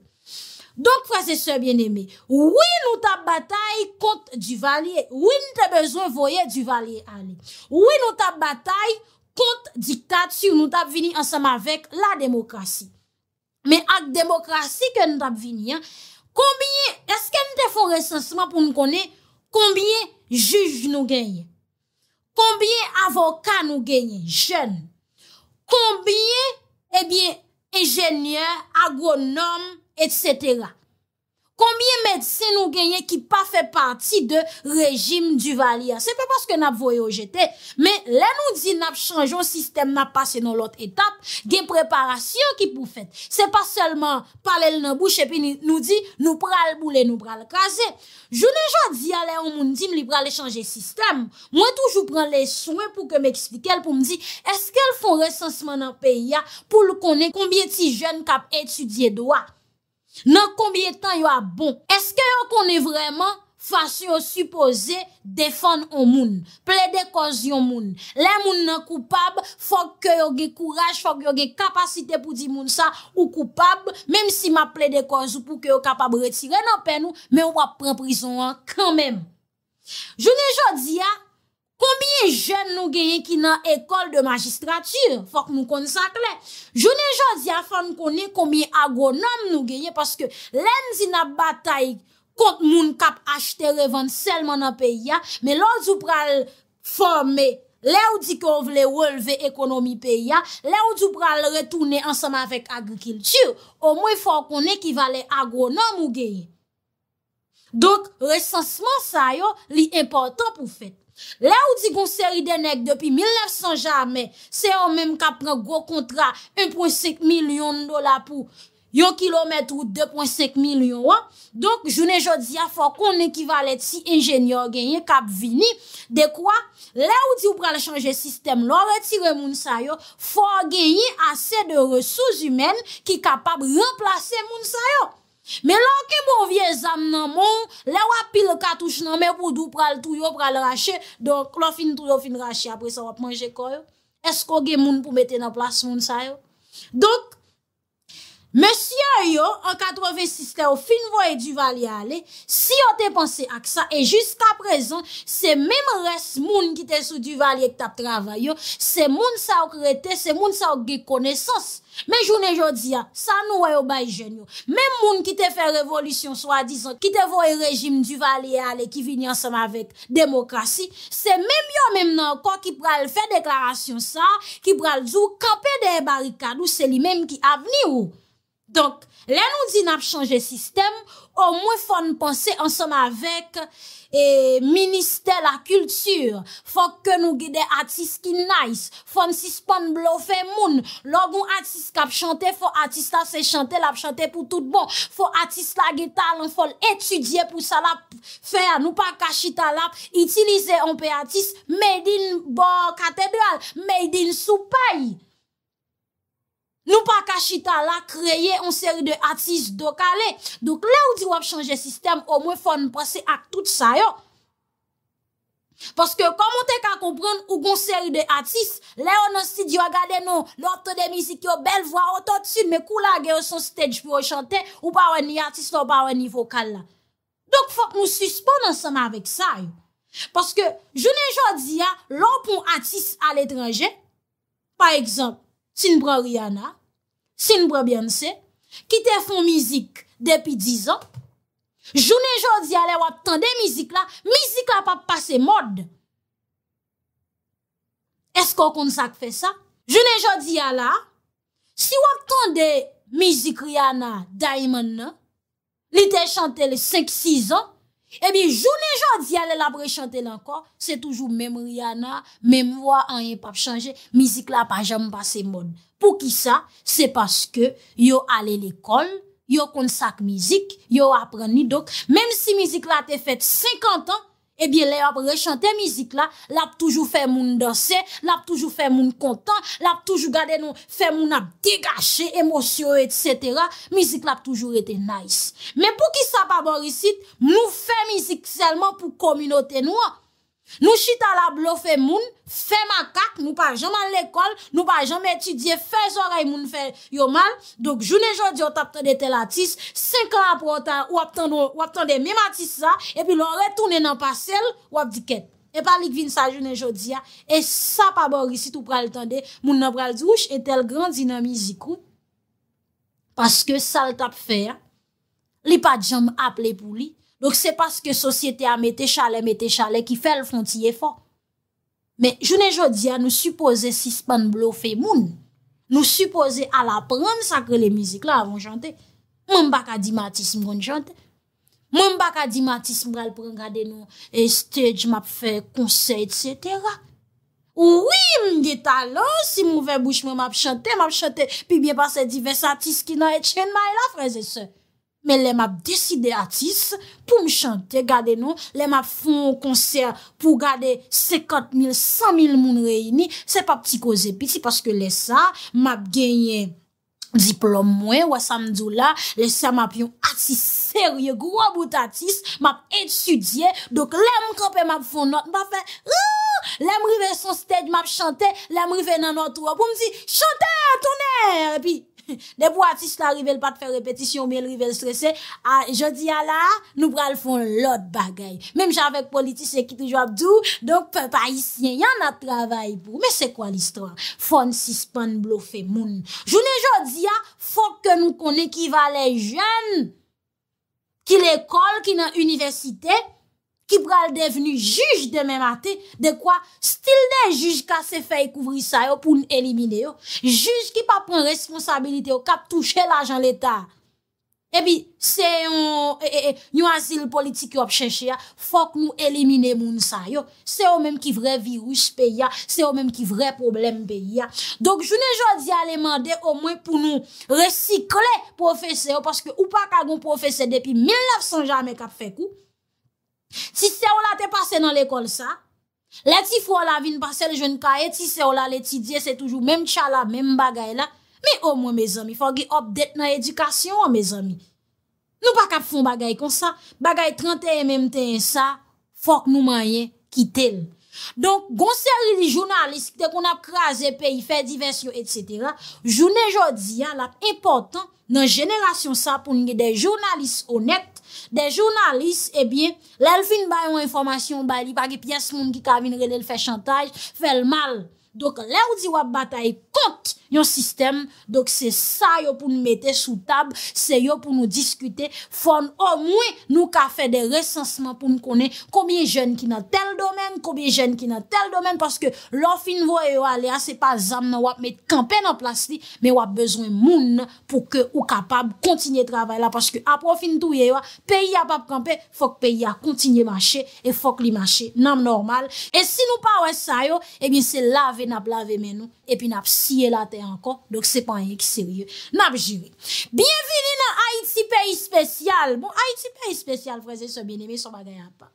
Donk, frasesor bien eme, wè nou tap batay kont du valye, wè nou te bezon voye du valye ane, wè nou tap batay kont diktat si ou nou tap vini ansama vek la demokrasi. Me ak demokrasi ke nou tap vini, konbye, eske nou te fò resansman pou nou konè, konbye juj nou genye, konbye avokat nou genye, jen, konbye, ebyen, enjenyeur, eh agronom, etc., konbye medse nou genye ki pa fe parti de rejim du valia. Se pe paske nap voyo jete, me le nou di nap chanjou sistem nap pase nou lot etap, gen preparasyon ki pou fete. Se pa selman pale l nan bouche epi nou di nou pral boule, nou pral kaze. Jounen jwa di ale an moun di m li pral chanjou sistem. Mwen toujou pran le souen pou ke m eksplike el pou m di eske el fon resansman nan peya pou l konen konbye ti jen kap etudye doa. Nan kombye tan yo a bon Eske yo konen vreman Fasyon supose Defon yon moun Ple de koz yon moun Le moun nan koupab Fok yo ge kouraj Fok yo ge kapasite pou di moun sa Ou koupab Mem si ma ple de koz Ou pou yo kapab retire nan pen ou Men wap pren prizon an Kan men Jounen jodi ya komye jen nou genye ki nan ekol de magistratur, fok moun konsakle. Jounen jodi a fan konye komye agonan nou genye, paske len zina batay kont moun kap achete revan selman an peya, men loun zoupral forme, lè ou di kon vle wèlve ekonomi peya, lè ou zoupral retoune ansama vek agrikiltur, o mwen fok konye ki vale agonan moun genye. Dok, resansman sa yo, li important pou fèt. Lè ou di goun seri denek depi 1900 jamè, se yo mèm kap pran gwo kontra 1.5 milyon do la pou, yon kilometrou 2.5 milyon wan, donk jounen jodi a fò kon ekivaleti enjenyor genye kap vini, dekwa lè ou di ou pran chanje sistem lò retire moun sayo, fò genye asè de resous humèn ki kapap remplase moun sayo. Mè lò ke mò vie zam nan mò, lè wapil katouch nan mè pou dò pral touyo pral rachè, donk lò fin touyo fin rachè apre sa wap manje kò yo. Eskò gen moun pou mette nan plas moun sa yo. Donk. Mè syè yo, an 86 lè ou fin voye Duvalier ale, si yo te pense ak sa, e jusqu'a prezon, se mèm res moun ki te sou Duvalier ek tap travay yo, se moun sa ou kretè, se moun sa ou gè konesans. Mè jounè jò diyan, sa nou wè ou bay jènyo. Mèm moun ki te fè revolisyon swa dizan, ki te voye rejim Duvalier ale ki vini ansam avèk demokrasi, se mèm yo mèm nan kò ki pral fè deklarasyon sa, ki pral zou kampè de barikadou se li mèm ki avni yo. Donk, lè nou di nap chanje sistem, o mwen fòn ponsè ansèm avèk e minister la kultur, fòn kè nou gèdè atis ki nays, fòn si spon blò fè moun, logoun atis kap chante, fòn atis la se chante, lap chante pou tout bon, fòn atis la gè talan, fòn etudye pou sa lap fè an, nou pa kashi talap, itilize an pe atis, mey din bo katedral, mey din sou paye. Nou pa kachita la kreye un seri de atis do kalen. Dok le ou di wap chanje sistem, ou mwen fwane pase ak tout sa yo. Paske komon te ka kompran ou kon seri de atis, le ou nan si di wakade nou lor to de mizik yo bel vwa ou to tsu me kou la geyo son stedj pou yo chante ou pa wani atis ou pa wani vokal la. Dok fwak nou suspon ansama vek sa yo. Paske jounen jodi ya lor pou atis al etranje. Par ekzamp, Sinbra Rihanna, sinbra biyanse, ki te fon mizik depi 10 an, jounen jodi ale wap ton de mizik la, mizik la pa pase mod. Esko kon sa kfe sa? Jounen jodi ale, si wap ton de mizik Rihanna Diamond nan, li te chante le 5-6 an, Ebi jounen jò di alè la bre chante lankò Se toujou mèm riyana Mèm wò an yè pap chanje Mizik la pa jam pa se mon Pou ki sa se paske Yo ale lè kon Yo kon sak mizik Yo apren ni dok Mèm si mizik la te fèt 50 an Ebyen lè ap rechante mizik la, l ap toujou fè moun danse, l ap toujou fè moun kontan, l ap toujou gade nou fè moun ap degache, emosyo, etsetera. Mizik la ap toujou ete nice. Men pou ki sa pa borisit, nou fè mizik selman pou kominote nou an. Nou chita la blo fe moun, fe makak, nou pa joman l'ekol, nou pa joman etudye, fe zorey moun fe yoman. Dok jounen jodi yo tap tande tel atis, 5 an ap rotan, wap tande mem atisa, epi lo retounen an pasel, wap diket. E pa lik vin sa jounen jodi ya, e sa pa borisit ou pral tande moun nan pral douch etel grand dinamizikou. Paske sa l tap fe ya, li pa jom aple pou li. Lòk se paske sosyete a mette chale, mette chale, ki fè l'fonti e fò. Men, jounen jodi a nou suppose si span blo fè moun, nou suppose a la pran sa kre le mizik la avon jante, moun baka di matis moun jante, moun baka di matis moun al prangade nou, e stèj map fè konsè, et sètera. Ouwi, mwen geta lò, si moun vè bouch moun map chante, map chante, pi byè pa se di vè satis ki nan et chèn may la fè zè sè. Men lè m ap deside atis pou m chante, gade nou, lè m ap fon konser pou gade sekot mil, san mil moun reyni. Se pa pti ko zepi, si paske lè sa, m ap genye diplom mwen, wa samdou la, lè sa m ap yon atis serye, gwa bout atis, m ap etudye. Dok lè m kapè m ap fon not, m ap fè, lè m rive son stèj, m ap chante, lè m rive nan otro, pou m di chante, tonè, epi. *laughs* Ah, de pou atis la rivel pa te fè repetisyon, mi el rivel stresè. A jodia la, nou pral foun lot bagay. Mem chanvek politis e ki toujou abdou, donk pe pa isyen, yon a travay pou. Me se kwa l'istwa? Fon si span blo fè moun. Jounen jodia, fok ke nou kon ekivalè jèn, ki l'ekol, ki l'université, ki pral deveni juj de menate, de kwa stil de juj ka se fay kouvri sayo pou nou elimine yo, juj ki pa pon responsabilite yo kap touche l'ajan l'Etat. Ebi, eh se yon, e, e, e, yon asil politik yo ap chenche ya, fok nou elimine moun sayo, se yo menm ki vre virus pe ya, se yo menm ki vre problem pe ya. Donk, jounen jodi ale mande, o mwen pou nou resikle profese yo, paske ou pa kagon profese depi 1900 janme kap fe kou, Ti se ou la te pase nan l'ekol sa, lè ti fwo la vin pase l joun kaye, ti se ou la l etidye, se toujou mèm tchala, mèm bagay la, mè o mwen mè zami, fò gè opdet nan edukasyon o mè zami. Nou pa kap foun bagay kon sa, bagay 31 mèm tè yon sa, fòk nou mayen kitel. Donk, gonsèri li jounalist, kte kon ap kre a zè peyi, fè divensyon, etc. Jounè jò di, an ap importan nan jenerasyon sa pou nge de jounalist onèk, De jounalist, ebyen, eh lèl fin bayon informasyon bay li bagi piyes moun ki kavin re lèl fè chantage, fè l'mal. Dok lèl di wap batay konti. yon sistem, dok se sa yo pou nou mette sou tab, se yo pou nou diskute, fon o mwen nou ka fe de resansman pou nou konen, komye jen ki nan tel domen, komye jen ki nan tel domen, paske lò fin vò yo alè a, se pa zam nan wap mette kampe nan plas li, men wap bezon moun, pou ke ou kapab kontinye travay la, paske ap wò fin tou yo, peyi a pap kampe, fok peyi a kontinye mache, e fok li mache, nanm normal, e si nou pa wè sa yo, e bin se lave nap lave men nou, epi nap siye la te ankon, dok se pan yon ki serye, nap jire. Bienveni nan Haiti, peyi spesyal. Bon, Haiti, peyi spesyal, freze, se beneme, son bagay apan.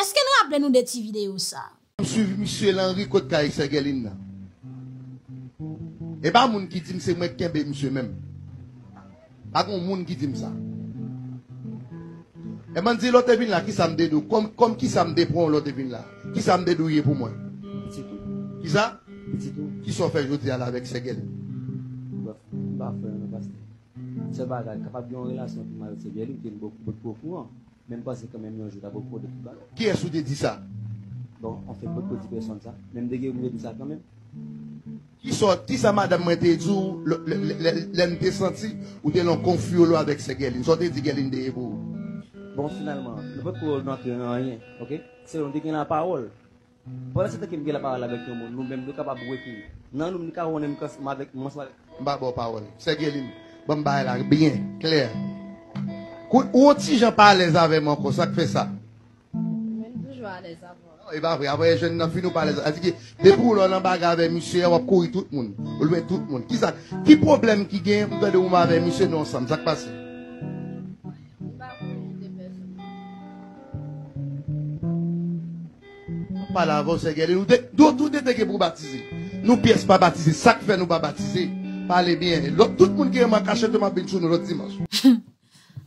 Eske nou aple nou de ti video sa? Monsi, Monsi, l'Henri kote ka yon se gelin na. E eh ba moun ki jim se mwen kembe monsi men. A kon moun ki jim sa. E eh man di lote vin la ki sa mde dou, kom ki sa mde prou lote vin la, ki sa mde dou ye pou mwen. Ki sa? Qui sont fait aujourd'hui avec ces gueules Pas bah, bah, frère, pasteur. Bah, c'est pas capable de relation avec ces gueules, qui est beaucoup beaucoup. courant. Même pas, c'est quand même un jour beaucoup de tout Qui est-ce dit ça Bon, on fait beaucoup de personnes ça. Même des gueules, vous dit ça quand même. Qui sont, qui ça, madame, moi, dit, l'un t'es senti, ou t'es l'on confus avec ces gars Ils ont dit gueules de vous. Bon, finalement, ne pas pour a rien, ok? C'est on dit qu'il a la parole. Wè se te kem gè la parè la bek yon moun, loun bèm dekab ap wè ki. Nan loun mè kawonè mwen kwa mwen sa. Mbèm bo parè, se gè lè mwen. Bèm bay la, bèm bèm, kler. Kou, ou ti jen pa alèz avè mwen kon, sak fè sa. Mèm poujwa alèz avè. Yon va fè, avè jen nan fin nou pa alèz avè. Azi ki, te pou lò nan baga avè mèm mèm se, wèp kou yon tout moun. Wè tout moun. Ki sa, ki problem ki gen, mwen te de ou mèm avè mèm mèm se non sa, mèm sak pa Pal avon se gere, ou de, do tout de teke pou batize. Nou piyes pa batize, sak fe nou pa batize. Pale bien, lop tout moun kere man kache te man bintjou nou lop di mas.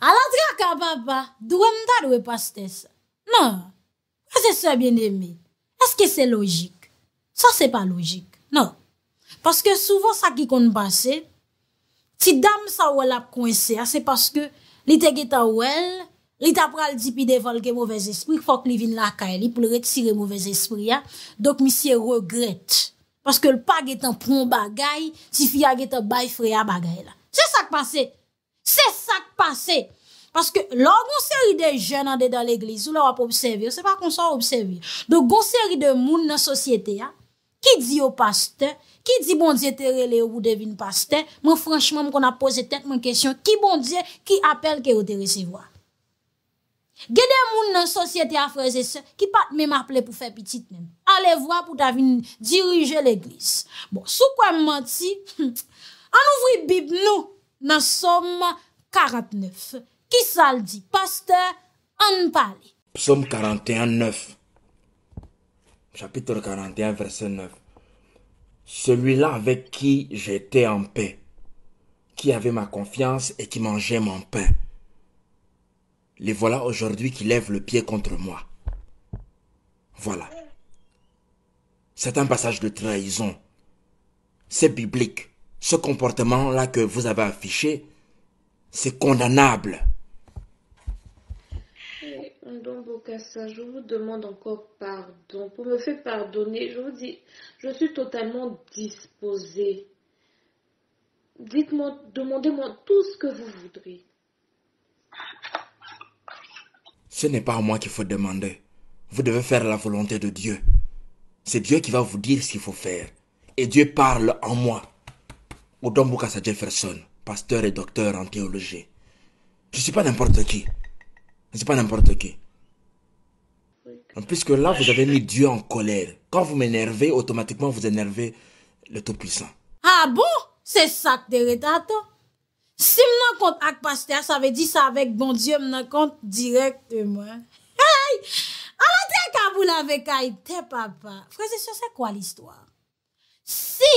A la dra ka baba, dwe mtar ou e pastese? Non, a se sè bien eme, eske se logik? Sa se pa logik, non. Paske souvo sa ki kon basse, ti dam sa wèl ap konser, se paske li teke ta wèl, Rita pral di pi devolke mouvez espri, fok li vin lakay li pou lret sire mouvez espri ya. Dok misye regret. Paske l pa get an proun bagay, si fya get an bay freya bagay la. Se sak pase. Se sak pase. Paske lor gonseri de jen ande dan l'egliz, ou la wap obsevir, se pa kon sa obsevir. Dok gonseri de moun nan sosyete ya, ki di yo paste, ki di bon di etere le ou bou devine paste, moun franchman moun kon apose tenk moun kesyon, ki bon di, ki apel ke ou te resevwa. Gede moun nan sosyete afreze se, ki pat me maple pou fe pitit men. Ale vwa pou ta vin dirije l'eglis. Bon, sou kwa menti, an ouvri bib nou nan Somme 49. Ki sal di? Paste, an pale. Somme 41.9 Chapitre 41, verse 9 Celui la avek ki jete an pe. Ki ave ma konfians e ki manje man pe. les voilà aujourd'hui qui lèvent le pied contre moi. Voilà. C'est un passage de trahison. C'est biblique. Ce comportement-là que vous avez affiché, c'est condamnable. Euh, donc, Bokassa, je vous demande encore pardon. Pour me faire pardonner, je vous dis, je suis totalement disposée. Dites-moi, demandez-moi tout ce que vous voudrez. Ce n'est pas à moi qu'il faut demander. Vous devez faire la volonté de Dieu. C'est Dieu qui va vous dire ce qu'il faut faire. Et Dieu parle en moi. Odom Jefferson, pasteur et docteur en théologie. Je ne suis pas n'importe qui. Je ne suis pas n'importe qui. Puisque là, vous avez mis Dieu en colère. Quand vous m'énervez, automatiquement, vous énervez le Tout-Puissant. Ah bon C'est ça que tu toi Si m nan kont ak Pasteur, sa ve di sa vek bon Diyo m nan kont direk te mwen. Hay! A la dey kabou la vek hay te papa. Fresesyo se kwa l'histoire? Si!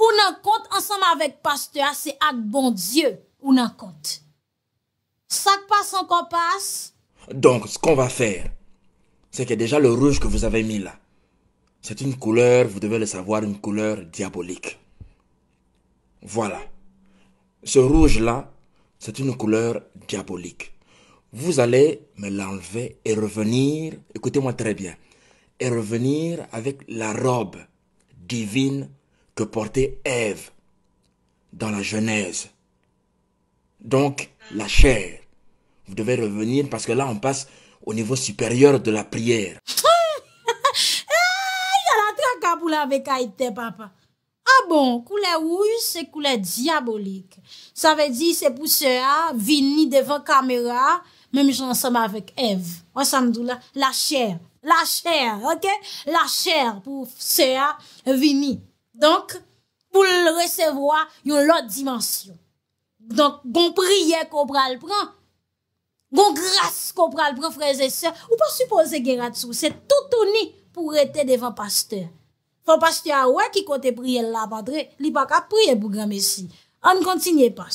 Ou nan kont ansam avek Pasteur, se ak bon Diyo ou nan kont. Sa k pas an kon pas? Donk, skon va fer. Se ke deja le rouge ke vous avey mi la. Se te kouleur, vous devez le savoir, kouleur diabolik. Vola. Ce rouge-là, c'est une couleur diabolique. Vous allez me l'enlever et revenir, écoutez-moi très bien, et revenir avec la robe divine que portait Ève dans la Genèse. Donc, la chair. Vous devez revenir parce que là, on passe au niveau supérieur de la prière. *laughs* Ah, avec papa A ah bon, koule wou, se koule diabolik. Sa ve di, se pou se a vini devan kamera, menm jansama vek ev, an samdou la, la chèr, la chèr, ok? La chèr pou se a vini. Donk, pou l resevo a yon lot dimensyon. Donk, gon priye kou pral pran, gon grase kou pral pran freze se, ou pa suppose geratsu, se toutouni pou rete devan pasteur. se pasteur ouais qui côté prier là padre, il pas qu'à prier pour grand messie. On continue pas.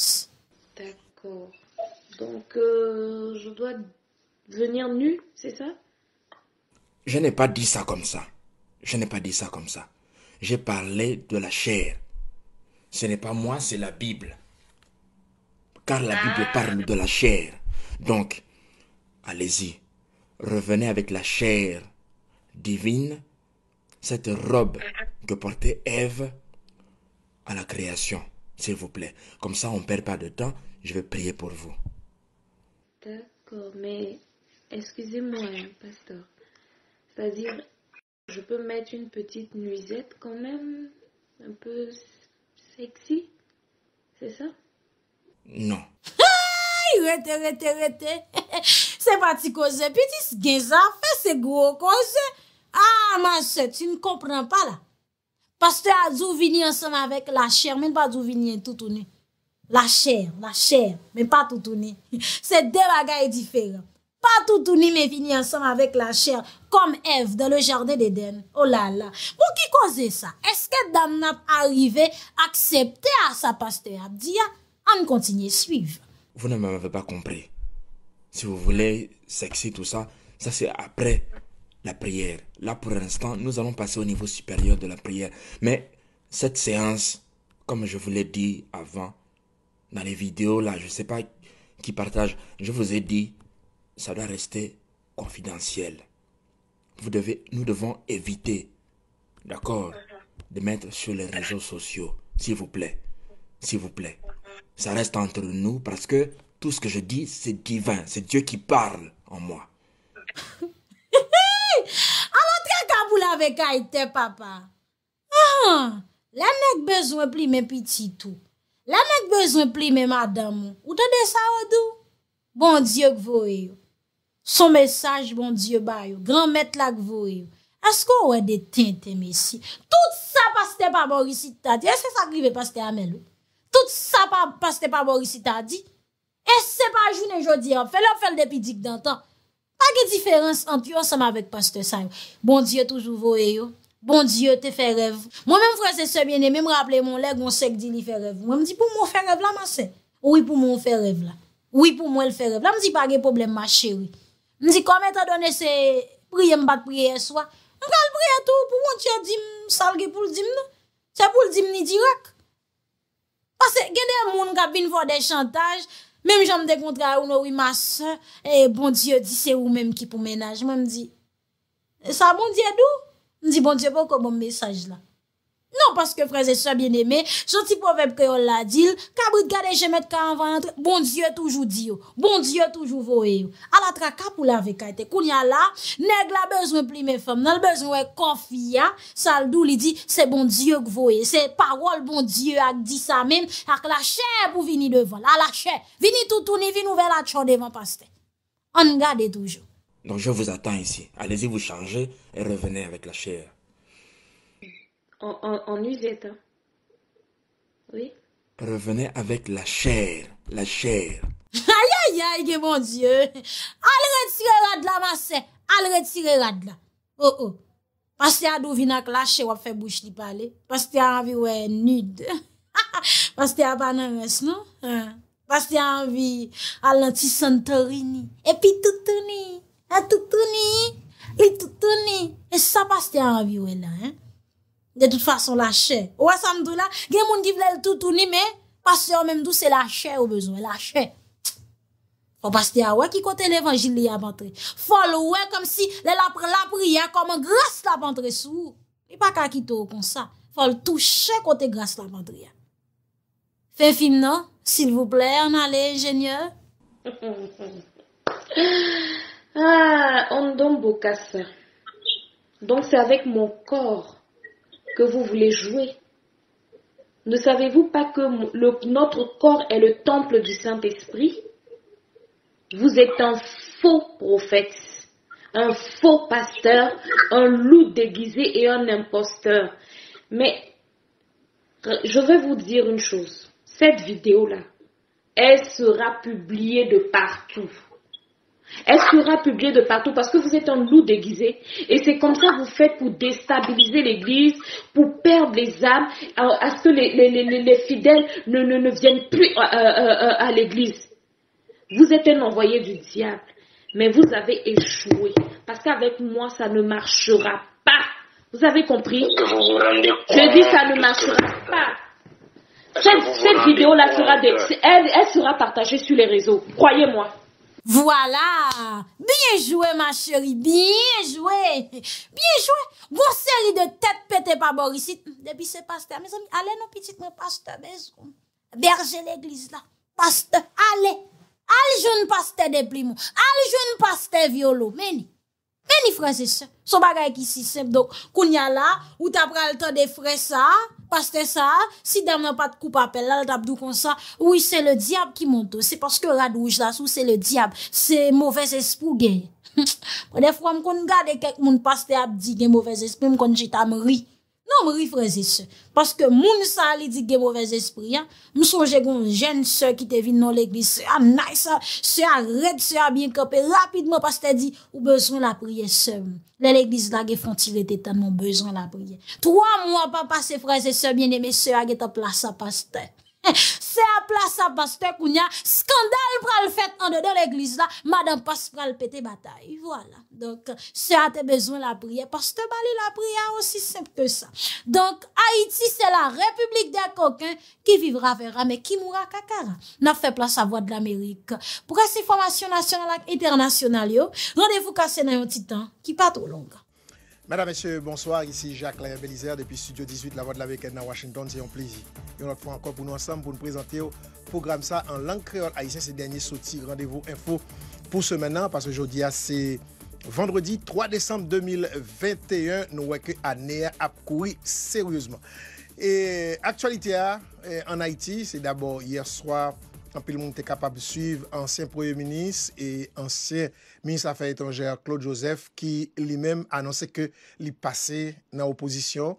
D'accord. Donc euh, je dois venir nu, c'est ça Je n'ai pas dit ça comme ça. Je n'ai pas dit ça comme ça. J'ai parlé de la chair. Ce n'est pas moi, c'est la Bible. Car la Bible ah. parle de la chair. Donc, allez-y. Revenez avec la chair divine cette robe que portait Ève à la création, s'il vous plaît. Comme ça, on ne perd pas de temps. Je vais prier pour vous. D'accord, mais excusez-moi, pasteur. C'est-à-dire, je peux mettre une petite nuisette quand même, un peu sexy, c'est ça Non. Rete, rete, rete. *laughs* C'est pati koze, pitis gen zan, fe c'est gros, koze. A, ah, man se, ti m kompren pa la. Pasteur a djou vini ansem avèk la chèr, men pa djou vini an toutouni. La chèr, la chèr, men pa toutouni. Se *laughs* debaga y difèr. Pa toutouni men vini ansem avèk la chèr, kom ev, de le jardè de den. Olala, oh pou bon, ki koze sa? Eske dam nap arrive aksepte a sa pasteur a diya, an ah, kontinye suiv? Vous ne m'avez pas compris. Si vous voulez, sexy tout ça, ça c'est après. la prière. Là, pour l'instant, nous allons passer au niveau supérieur de la prière. Mais cette séance, comme je vous l'ai dit avant, dans les vidéos, là, je ne sais pas qui partage, je vous ai dit, ça doit rester confidentiel. Vous devez, nous devons éviter, d'accord, de mettre sur les réseaux sociaux, s'il vous plaît. S'il vous plaît. Ça reste entre nous parce que tout ce que je dis, c'est divin. C'est Dieu qui parle en moi. *laughs* pou lave ka ete papa. Ahan, la nek bezwen pli men pititou. La nek bezwen pli men madamou. Ou te de sa odou? Bon diyo kvo yo. Son mesaj, bon diyo bayo. Gran met la kvo yo. Esko ou e de ten te mesi? Tout sa pas te pa morisi ta di. E se sa grive pas te amelou? Tout sa pas te pa morisi ta di. E se pa jounen jodi an. Fè lop fèl depi dik dantan. A ge diferans antyo sa ma vek pasto sa yo? Bon diyo toujou voye yo? Bon diyo te fe rev? Mwen mwen fwese se biene, mwen mwen rapple mwen le, gwen seke di li fe rev. Mwen mwen di pou mwen fe rev la ma se? Ou yi pou mwen fe rev la? Ou yi pou mwen fe rev la? Mwen mwen di pa ge problem ma cheri? Mwen di kome te done se priye mbat priye swa? Mwen kal priye tou pou mwen tye dim salge pou l dim na? Se pou l dim ni di rak? Pase genye moun kap bin vwa de chantage, Mem jom dekontra non, ou nou imas, eh, bon diyo di se ou menm ki pou menaj, menm di, sa bon diyo dou? Mdi bon diyo pou kon bon mesaj la. Non, paske freze sa bin eme, soti poveb kè yon la dil, kabout gade jemet ka an vantre, bon Diyo toujou diyo, bon Diyo toujou voe yo. Al atra kap ou la vekate, koun ya bon bon la, neg la bezmou pli me fem, nel bezmou e konfya, sa al dou li di, se bon Diyo kvoe, se parol bon Diyo ak disamen, ak la chè pou vini devon, al la chè, vini toutouni, vini nouvel atchou devon pastè. An gade toujou. Non, je vous attend ici. Alezi vous changez, et revenez avec la chè. On use etan. Oui? Revenez avec la chair. La chair. Ayayayay, *laughs* mon dieu. Al retire rad la, masè. Al retire rad la. Oh oh. Pastè a douvi nan klasè wap fè bouche li pale. Pastè a anvi wè nude. Pastè *laughs* a banan wè snou. Pastè a anvi non? al anti-santorini. E pi toutouni. E toutouni. E toutouni. E sa pastè a anvi wè nan, hein. De tout fason la chè. Ouwa samdou la, gen moun di vle l toutou ni me, pasè ou mèm dou se la chè ou bezon. La chè. Ouwa pasè ya ouwa ki kote n'evangil li a bantre. Fol ouwa kom si le lapre lapri ya kom an gras la bantre sou. E pa kakito kon sa. Fol tou chè kote gras la bantre ya. Fè fin nan? Sil vou plè an ale, jenye? Ah, on don boka sa. Don se avèk moun kor. vous voulez jouer. Ne savez-vous pas que notre corps est le temple du Saint-Esprit Vous êtes un faux prophète, un faux pasteur, un loup déguisé et un imposteur. Mais je vais vous dire une chose. Cette vidéo-là, elle sera publiée de partout. Elle sera publiée de partout parce que vous êtes un loup déguisé. Et c'est comme ça que vous faites pour déstabiliser l'Église, pour perdre les âmes, à, ce que les, les, fidèles ne, viennent plus euh, euh, euh, à, l'Église. Vous êtes un envoyé du diable, mais vous avez échoué. Parce qu'avec moi, ça ne marchera pas. Vous avez compris Je dis ça ne marchera pas. Cette, vidéo-là sera, elle sera partagée sur les réseaux. Croyez-moi. Voilà, bien joué ma chéri, bien joué, bien joué, boursé li de tète pète pa borisite, debi se paste a mezoum, ale nou piti me paste a mezoum, berje l'eglise la, paste, ale, ale joun paste de plimou, ale joun paste violou, meni. Mweni franse se. So bagay ki si se. Dok, koun ya la, ou ta pral ta defre sa, paste sa, si dam nan pat koup apel, la ta apdou kon sa. Ou yi se le diap ki monto. Se paske radouj la sou, *laughs* se le diap. Se mouvez espou gen. Po defwam kon gade kek moun paste apdi gen mouvez espou, mkon jitam ri. Nan mou rifreze se. Paske moun sa li di gen mouvez espri. Mou sonje gen jen se ki te vin nan l'Eglise. Se a naye se. Se a red, se a bin kopi. Rapidman pas te di ou bezon la priye se. Le l'Eglise la ge fon tirete tan moun bezon la priye. Troan mou an pa pase freze se bin eme se a ge ta plasa pas te. *laughs* Se a pla sa paste kounya Skandal pral fet an de de l'eglise la Madame paste pral pete batay Voilà Se a te bezwen la priye Paste bali la priye Aiti se la republik de koken Ki vivra vera Me ki moura kakara Na fe pla sa vwa de l'Amerik Pwase formasyon nasyonal ak internasyonal yo Radevou kase nan yon titan Ki patro longa Mesdames, Messieurs, bonsoir. Ici Jacques léon depuis Studio 18, La Voix de la Weekend à Washington. C'est un plaisir. Et on fois encore pour nous ensemble pour nous présenter au programme ça en langue créole haïtienne. Ces derniers sorti. rendez-vous info pour ce maintenant parce que aujourd'hui, ah, c'est vendredi 3 décembre 2021. Nous voyons que l'année a couru sérieusement. Et actualité ah, eh, en Haïti, c'est d'abord hier soir. Anpil moun te kapab suiv ansen proye minis e ansen minis afay etanjer Claude Joseph ki li men anonse ke li pase nan oposisyon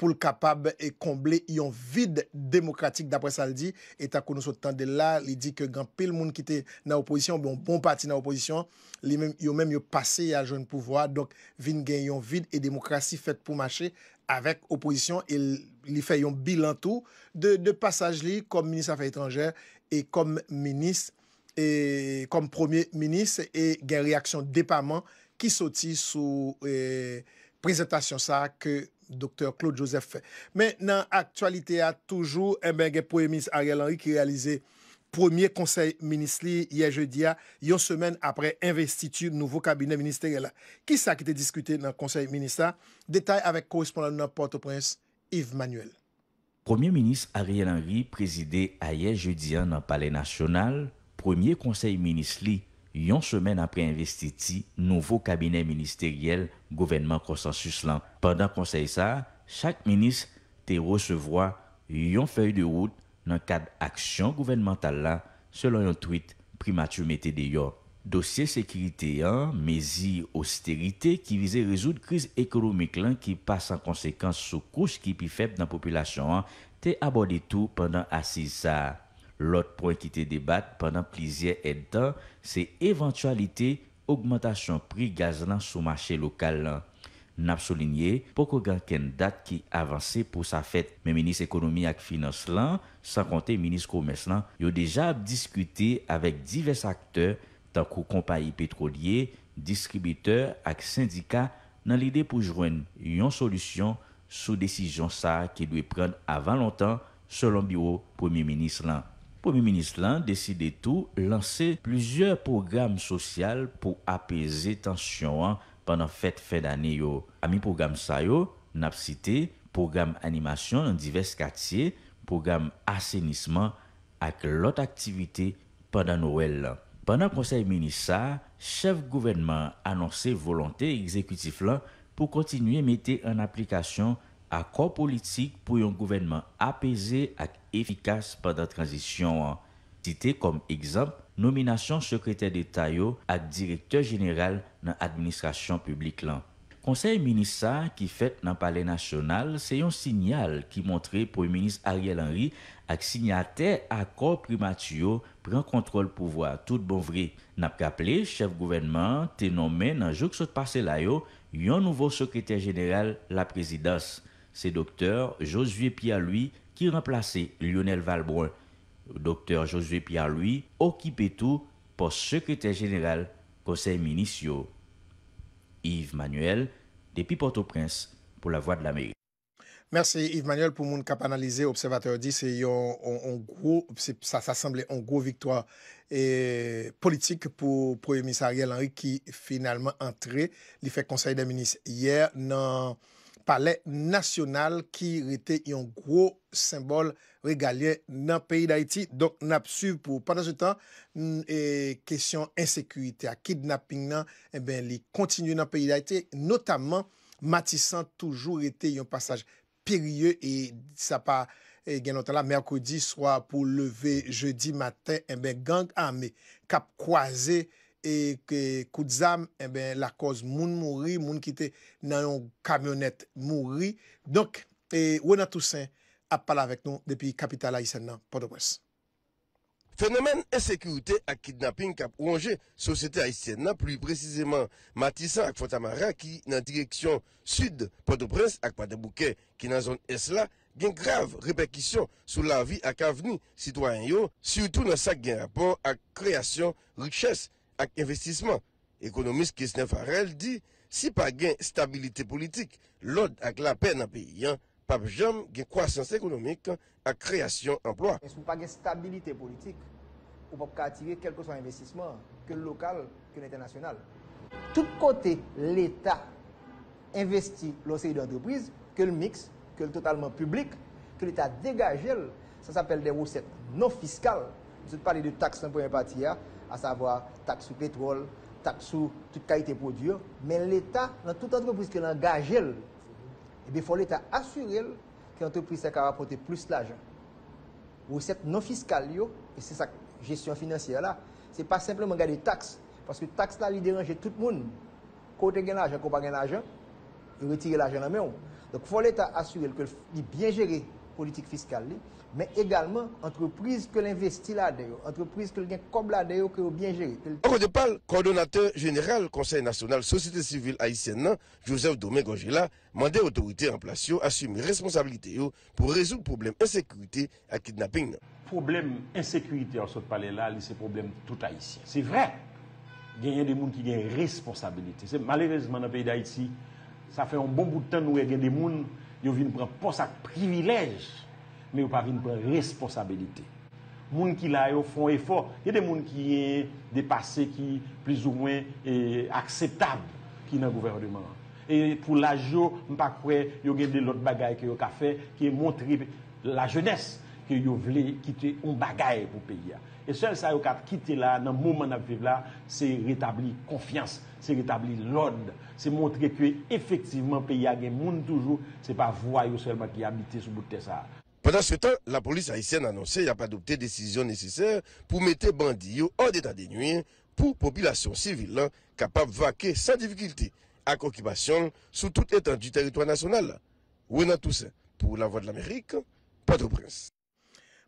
pou l kapab e komble yon vide demokratik dapre sa l di, etakou nou sotan de la li di ke anpil moun kite nan oposisyon bon, bon parti nan oposisyon li men yon mèm yon pase ya joun pouvoi donk vin gen yon vide e demokrasi fet pou mache avek oposisyon li fe yon bilantou de pasaj li kom minis afay etanjer E kom premier minis e gen reaksyon depaman ki soti sou euh, prezentasyon sa ke Dr. Claude Joseph. Men nan aktualite a toujou, e eh ben gen premier minis Ariel Henry ki realize premier konsey minis li ye je di a yon semen apre investitu nouvo kabine ministeri la. Ki sa ki te diskute nan konsey minisa? Detay avek korrespondan nan Port-au-Prince Yves Manuel. Premier minis Ariel Henry prezide a ye jedi an nan pale nasyonal, premier konsey minis li yon semen apre investiti nouvo kabinet ministeriel govenman konsensus lan. Pendan konsey sa, chak minis te resevoa yon fey de wout nan kad aksyon govenman talan selon yon tweet primatumete de yon. Dosye sekirite an, mezi osterite ki vize rezout kriz ekonomik lan ki pas an konsekans sou kous ki pi feb nan populasyon an, te abode tou pandan asisa. Lot pwen ki te debat pandan plizye etan, se eventualite augmentation pri gaz lan sou machè lokal lan. N ap solinye, poko gen ken dat ki avanse pou sa fet. Men menis ekonomi ak finans lan, san konte menis komes lan, yo deja ap diskute avek divers akteur. tan kou kompa yi petrolye, diskribiteur ak syndika nan lide pou jwen yon solusyon sou desijon sa ke lwe pren avan lontan selon biwo pwemi menis lan. Pwemi menis lan deside tou lanse pluzyor pwogram sosyal pou apese tansyon an pandan fet fèd ane yo. Ami pwogram sa yo, nap site, pwogram animasyon nan divers katye, pwogram asenisman ak lot aktivite pandan nou el lan. Banan konsey menisa, chev gouvenman anonse volante ekzekutif lan pou kontinuye mette an aplikasyon akwa politik pou yon gouvenman apese ak efikas padan tranjisyon an. Tite kom ekzamp, nominasyon sekretè de tayo ak direktè general nan administrasyon publik lan. Konseil minisa ki fet nan pale nasyonal se yon sinyal ki montre pou yon minis Ariel Henry ak sinyate ak kor primatiyo pren kontrol pouvoi. Tout bon vre, nap ka ple, chef gouvenman te nomen nan jouk sot pase layo yon nouvo sekretèr jeneral la prezidans. Se doktèr Josué Pialoui ki remplase Lionel Valbon. Doktèr Josué Pialoui okipe tou pos sekretèr jeneral konseil minis yo. Yves Manuel, Depi Porto Prince, pou la Voix de la Mégue. Merci Yves Manuel pou moun kap analize. Observateur dit, sa semble yon gro viktwa e, politik pou Premier Ministère L'Henri ki finalman entre li fek Conseil des Ministres. pale nasyonal ki rete yon gro sembol regalyen nan peyi da iti. Donk nap su pou pandan se tan, kesyon mm, ensekuitè a kidnapping nan, e ben li kontinu nan peyi da iti. Notamman, matisan toujou rete yon pasaj perye e sa pa gen eh, notala merkodi, swa pou leve jeudi maten, e eh ben gang ame kap kwaze E kout zam, eh la koz moun mouri, moun kite nan yon kamyonet mouri. Donk, wena e, tousen ap pala vek nou depi kapital Aysenna, Port-au-Prince. Fenomen esekurite ak kidnapping kap wange sosete Aysenna, pli prezizeman Matissa ak Fontamara ki nan direksyon sud Port-au-Prince ak pa de bouke ki nan zon Esla, gen grav repekisyon sou la vi ak aveni sitwanyo, syoutou nan sak gen rapor ak kreasyon rikesh. et économiste Économiste Kisne Farel dit si pa gen stabilité politique l'autre avec la peine à pas pas pap jam gen croissance économique ak création pas Si pa gen stabilité politique, ou pas ka quel que soit investissement que local que l'international Tout côté l'état investit l'osey d'entreprise, que mix que le totalement public que l'état dégage, ça s'appelle des recettes non fiscales je avez parlé de taxes en première premier parti, hein à savoir taxe sur pétrole, taxe sur toute qualité produit. Mais l'État, dans toute entreprise qui engagée, eh il faut l'État assurer que l'entreprise est capable plus d'argent. Recettes non fiscales, et c'est sa gestion financière là, n'est pas simplement garder taxes, parce que taxe là, il dérange tout le monde. Côté gain l'argent, pas l'argent, il retire l'argent Donc, il faut l'État assurer que bien géré politique fiscale mais également entreprise que l'investit là-dedans, entreprise que l'on kob que bien bien jere. Anko de coordonnateur général Conseil National Société Civile hein, Joseph Joseph m'a demandé aux autorité en place assume responsabilité pour résoudre problème problème insécurité à kidnapping problème problème d'insécurité, c'est là, problème tout tout C'est vrai tout y y y gens qui qui qui responsabilités. responsabilité. malheureusement, dans le pays d'Haïti, ça fait un bon bout de temps que nous avons des gens... yo vin pran posak privilèj, men yo pa vin pran responsabilité. Moun ki la yo fon efor, yè de moun ki yè depase ki plis ou mwen akseptab ki nan gouvernement. Et pou la jo, mpa kwe, yo gen de lot bagay ki yo ka fe, ki yè montre la jènesse. que vous voulez quitter un bagage pour le pays. Et seul ça, vous quitter là, dans le moment où là, c'est rétablir confiance, c'est rétablir l'ordre, c'est montrer que effectivement, le pays a des monde toujours, ce n'est pas vous seulement qui habitez sous bout de ça. Pendant ce temps, la police haïtienne a annoncé qu'il a pas adopté décision nécessaire pour mettre bandits hors d'état de nuit pour la population civile hein, capable de vaquer sans difficulté à occupation sur tout état du territoire national. tout ça pour la Voix de l'Amérique, pas de prince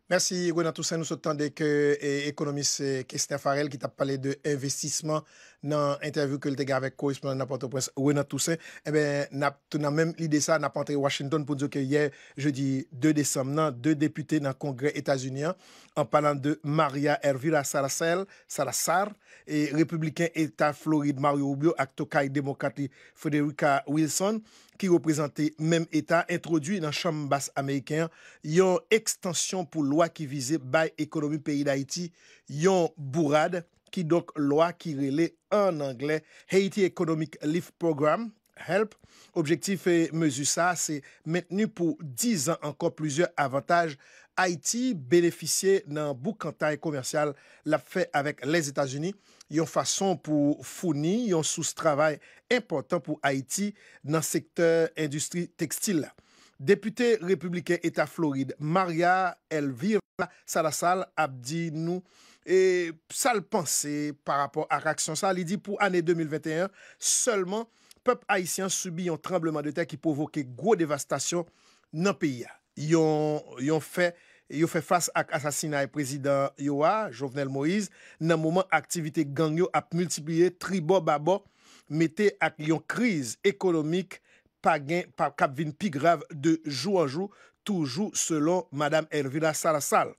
Merci, Gwena Toussaint. Nous sommes que économiste euh, Christian Farel qui t'a parlé de investissement nan enterviw ke lte ga avek ko, ispon nan apote pres, ouwe nan tousen, ebe, nan tonan menm lide sa, nan apante Washington, pou nzou ke ye, je di, 2 desem nan, 2 depute nan kongre Etasunian, an palan de Maria Ervira Sarasar, e Republiken Etat Floride Mario Rubio, ak Tokay Demokrati Federica Wilson, ki reprezenti menm Etat, introduy nan chambas Ameriken, yon ekstansyon pou lwa ki vize bay ekonomi peyi d'Aiti, yon bourade, ki dok lwa ki rele en Angle Haiti Economic Lift Programme HELP. Objektif e mezu sa se men tenu pou 10 an ankon pluzye avantaj Haiti beneficye nan boukantan e komersyal la fe avek les Etats-Unis. Yon fason pou founi, yon sous travay impotant pou Haiti nan sektor industri tekstil la. Depute Republiken Eta Floride, Maria Elvira Salasal ap di nou E sa l'pense par rapport ak aksyon sa, li di pou ane 2021, seulement, pep Haitien soubi yon trembleman de terre ki pouvoke gwo devastasyon nan piya. Yon fè fass ak asasina e prezident Yoa, Jovenel Moïse, nan mouman aktivite gangyo ap multiplié tribo babo, mette ak yon kriz ekonomik pa kapvin pi grav de jou anjou, toujou selon Madame Elvira Salasal.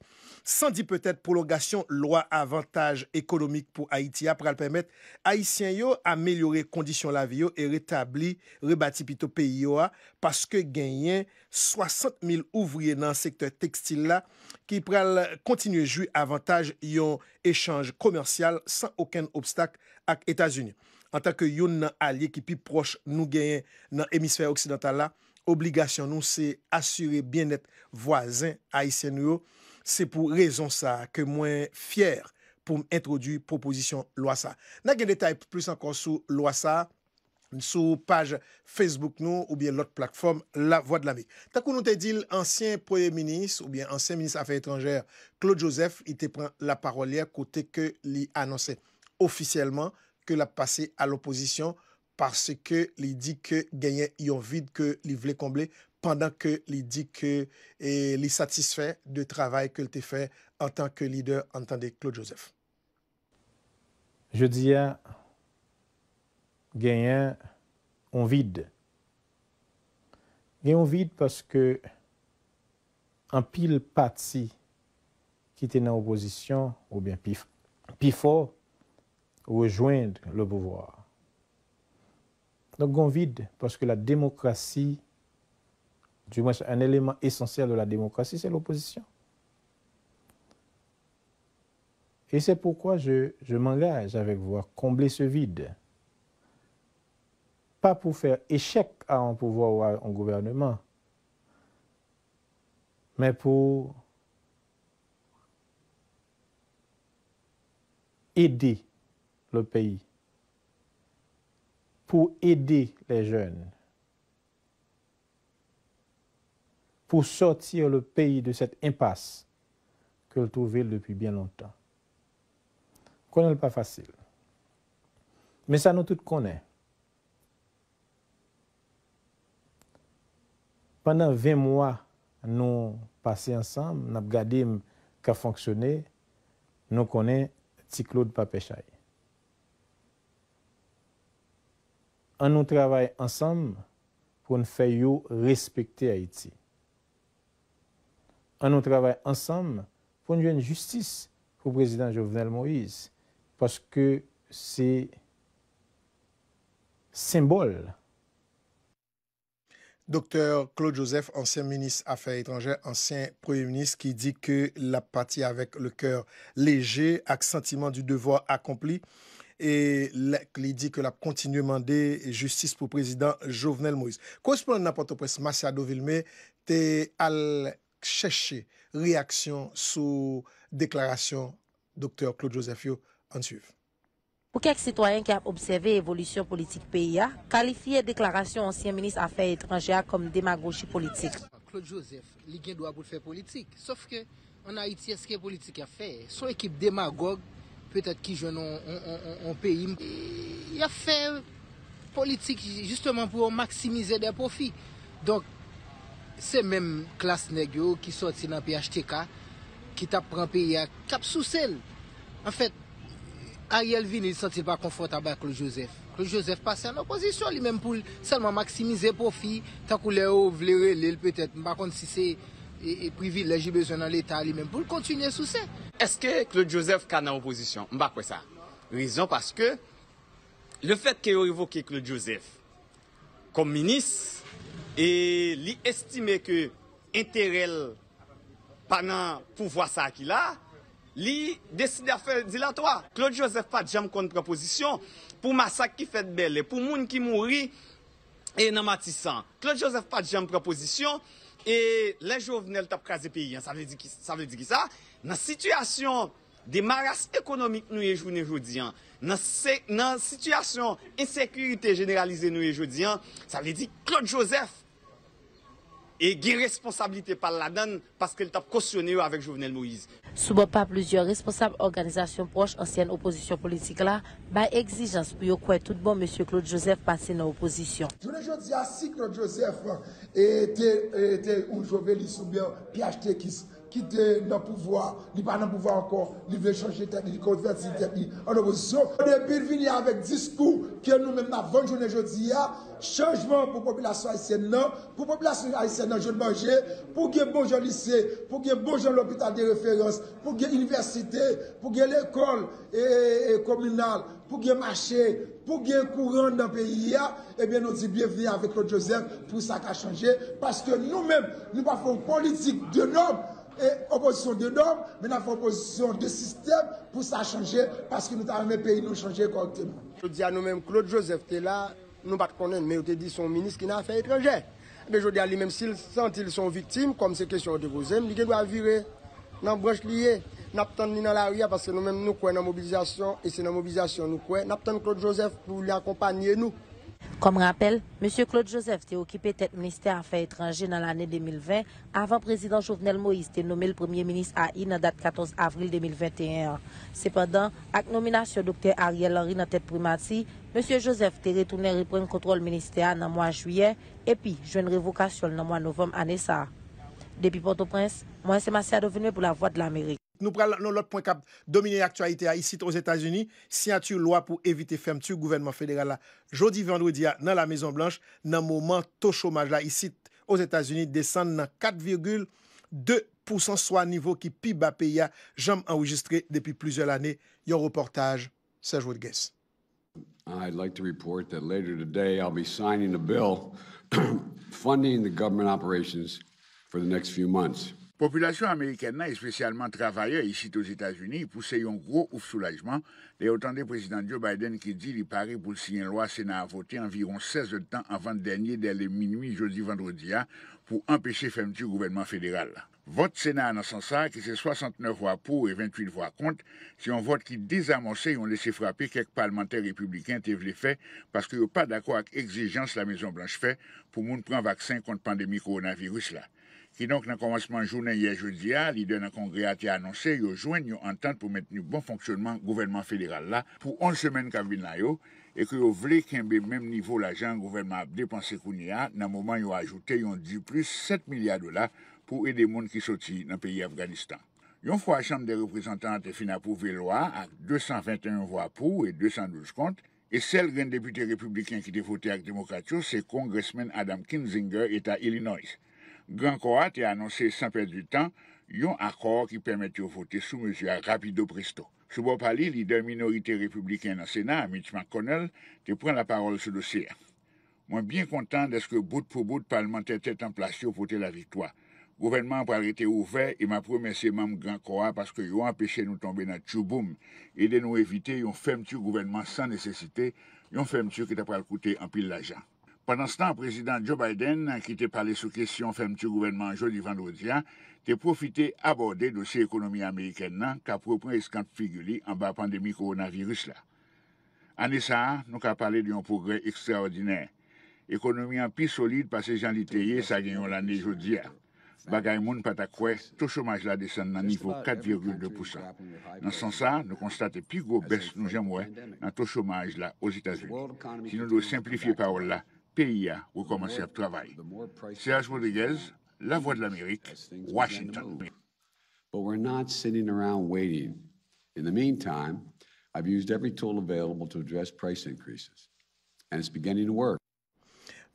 San di petèd prologasyon lwa avantaj ekonomik pou Haitia pral pèmet Haitien yo amelyore kondisyon lavi yo e retabli, rebati pito peyi yo a paske genyen 60.000 ouvriye nan sektor tekstil la ki pral kontinye ju avantaj yon echange komersyal san oken obstak ak Etasunye. Antak yo nan alye ki pi proche nou genyen nan emisfer oksidental la Obligation, nous c'est assurer bien être voisin à yo. c'est pour raison ça que moins fier pour introduire proposition loi ça. ça Na gen détail plus encore sur loi ça, la page Facebook nous ou bien l'autre plateforme, La Voix de l'Amérique. T'as nous dit dit l'ancien premier ministre ou bien ancien ministre affaires étrangères Claude Joseph, il te prend la parole côté que li annonçait officiellement que la passer à l'opposition parce que il dit que gagner ont vide que il voulait combler pendant que il dit que est satisfait du travail que a fait en tant que leader en tant Claude Joseph. Je dis à hein, gagner vide. Gagner un vide parce que un pile parti qui était en opposition ou bien pif, fort, rejoindre le pouvoir. Donc, on vide, parce que la démocratie, du moins un élément essentiel de la démocratie, c'est l'opposition. Et c'est pourquoi je, m'engage avec vous à combler ce vide. Pas pour faire échec à un pouvoir ou à un gouvernement, mais pour aider le pays pour aider les jeunes, pour sortir le pays de cette impasse que le trouvait depuis bien longtemps. le pas facile. Mais ça nous tout connaît. Pendant 20 mois, nous passé ensemble, nous avons regardé ce qui a fonctionné, nous connaissons Ticlaude Papéchaï. on nous travaille ensemble pour nous faire respecter Haïti. On nous travaille ensemble pour nous une justice pour le président Jovenel Moïse, parce que c'est symbole. Docteur Claude Joseph, ancien ministre Affaires étrangères, ancien Premier ministre, qui dit que la partie avec le cœur léger, avec sentiment du devoir accompli, e li di ke la kontinu mande justice pou prezident Jovenel Moïse. Kouspon nan porto pres Masya Dovilme te al chèche reaksyon sou deklarasyon Dr. Claude Josephio an tsiv. Pou kèk sitwayen ki ap obseve evolisyon politik peya, kalifiye deklarasyon ansyen menis afe etranjea kom demagogi politik. Claude Joseph, li gen do apout fè politik sof ke an a iti eske politik a fe sou ekip demagog Pe tèt ki jounon on pe yim. Y a fèr politik justèman pou an maksimizè der profi. Donk, sè mèm klas negyo ki sòt sinan pi htk, ki tap pran pi y a kapsou sèl. En fèt, a Yelvin, il sòt il pa konfort abè klo Josef. Klo Josef passe an oposisyon li mèm pou salman maksimizè profi, tan kou lè ou vle wè lèl pe tèt. Mba kont si sè... et e privilège les besoins dans l'État lui-même pou le continuer sous ça. Est-ce que Claude Joseph cas dans l'opposition? M'ba quoi ça? Raison parce que le fait qu'il y ait revoké Claude Joseph comme ministre et l'estimé que intérêt pendant pouvoir ça qu'il a, l'y décide à faire dilatoire. Claude Joseph pas de jamais contre-proposition pour massacre qui fait belle et pour monde qui mourit et n'en matissant. Claude Joseph pas de jamais contre-proposition E la jo vnel tap kaze peyi an, sa vle di ki sa, nan sityasyon de maras ekonomik nou ye jounen joudi an, nan sityasyon insekurite generalize nou ye joudi an, sa vle di klot josef. e gil responsabilite pal la dan paske el tap kosyonye yo avek Jovenel Moïse. Soubo pa plouzyon responsable organizasyon proche ansyen oposisyon politik la bay egzijans pou yo kwe tout bon M. Claude Joseph pase nan oposisyon. Toune jodi a si Claude Joseph ete ou joveli soubyen pi achete kis. qui était dans le pouvoir, il n'est pas dans le pouvoir encore, il veut changer tête, il on tête en opposition. Au début, il avec discours que nous-mêmes avons journée aujourd'hui, changement pour la population haïtienne, pour la population haïtienne, je manger, pour qu'il y ait bon lycée, pour qu'il y ait bon l'hôpital de référence, pour qu'il y ait université, pour qu'il y ait l'école et, communale, pour qu'il y ait marché, pour qu'il y ait courant dans le pays, eh bien, nous disons bienvenue avec Claude Joseph pour ça qui a changé, parce que nous-mêmes, nous ne pas une politique de normes. E oposisyon de norm, men a fw oposisyon de sistem pou sa chanje paske nou ta alme peyi nou chanje kwa kte man. Jodi a nou men, Claude Joseph te eh la nou bak konen, men ou te di son minis ki nan fey etreje. Be jodi a li men, sil sentil son vitim, kom se kesyon de bozem, li gen wavire nan broche li ye. Nap ton li nan la ria, paske nou men nou kwen nan mobilizasyon, e se nan mobilizasyon nou kwen, nap ton Claude Joseph pou li akompanyen nou. Kom rappel, M. Claude Joseph te okipe tet minister a fey etranje nan l'anen 2020 avan prezident Jouvenel Moïse te nome l'Premier Ministre AI nan dat 14 avril 2021. Sependan, ak nominasyon Dr. Ariel Henry nan tet primati, M. Joseph te retoune repren kontrol minister nan mwen juyen epi jwen revokasyon nan mwen novem anesa. Depi Port-au-Prince, M. Semasi adovine pou la Voix de l'Amerik. nous prenons l'autre point cap dominer l'actualité ici aux États-Unis, signature loi pour éviter fermeture gouvernement fédéral jeudi vendredi dans la Maison Blanche, dans le moment taux chômage là ici aux États-Unis descend dans 4,2 soit niveau qui plus bas pays jamais enregistré depuis plusieurs années. Un reportage Serge Rodriguez. I'd like to report that later today I'll be signing a bill *clears throat* funding the government operations for the next few months. Population américaine et spécialement travailleurs ici aux États-Unis poussait un gros ouf soulagement. Les autant de président Joe Biden qui dit qu'il paraît pour signer une loi Sénat a voté environ 16 de temps avant le dernier dès les minuit jeudi vendredi hein, pour empêcher le du gouvernement fédéral. Vote Sénat dans ce sens qui c'est 69 voix pour et 28 voix contre, c'est un vote qui désamorçait et ont laissé frapper quelques parlementaires républicains les faits parce qu'ils n'ont pas d'accord avec l'exigence la Maison-Blanche fait pour prendre un vaccin contre la pandémie coronavirus là. Ki donk nan konwansman jounen ye joudiya, li den nan kongreat ya annonse, yo jwen yo antante pou metten yon bon fonksyonman gouvenman federal la pou 11 semen kabine la yo. E ke yo vle kembe menm nivou la jan gouvenman ap depanse kouni ya, nan mouman yo ajoute yon 10 plus 7 milyar dola pou ede moun ki soti nan peyi Afganistan. Yon fwa chanm de reprezentante finapou ve loa ak 221 wapou e 212 kont, e sel gen depute republikan ki te fote ak demokratyo se kongresmen Adam Kinzinger eta Illinois. Gran Koa te anonsè san perdi tan, yon akor ki permette yo vote sou mesye a rapido presto. Sou bo pali, lider minorite republiken nan Senat, Amit Makonel, te pren la parol sou dosye. Mwen bin kontan deske bout pou bout, parlementè te templasyo pote la viktoa. Gouvenman pral rete ouve, e ma proumese mam Gran Koa paske yo anpeche nou tombe nan tchouboum, e de nou evite yon femtou gouvenman san nesesite, yon femtou ki te pral koute ampil la jan. Pendan stan, prezident Joe Biden, ki te pale sou kesyon femti gouvenman jodi-vandodian, te profite abode dosye ekonomi Ameriken nan ka propren eskant figuli an ba pandemi koronavirus la. An esa, nou ka pale di yon progre ekstraordinè. Ekonomian pi solide pa se jan li teye sa genyon l'anè jodi ya. Bagay moun pata kwe, to chomaj la desen nan nivou 4,2%. Nan san sa, nou konstate pi go bes nou jemwe nan to chomaj la os Itazuni. Si nou lou simplifiye pa ou la, ou komanse ap travay. Serge Rodriguez, La Voix de l'Amérique, Washington.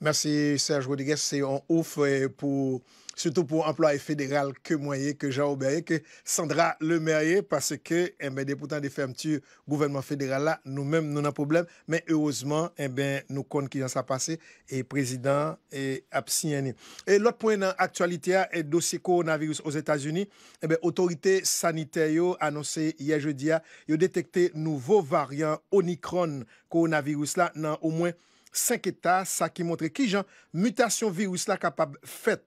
Merci Serge Rodriguez, c'est un ouf euh, pou... Soutou pou emploi fèderal ke mwenye, ke Jean Aubéry, ke Sandra Lemerier parce ke eh depoutant de fermeture gouvernement fèderal la, nou mèm nou nan probleme, men heureusement, eh nou kon ki jan sa pase, e prezident e a psiyanite. Lòt pwen nan aktualite ya, e dosye koronavirus oz Etats-Unis, otorite eh saniter yo anonse ye jeudi ya, yo detekte nouvo variant onikron koronavirus la nan ou mwen 5 etat sa ki montre ki jan mutasyon virus la kapab fèt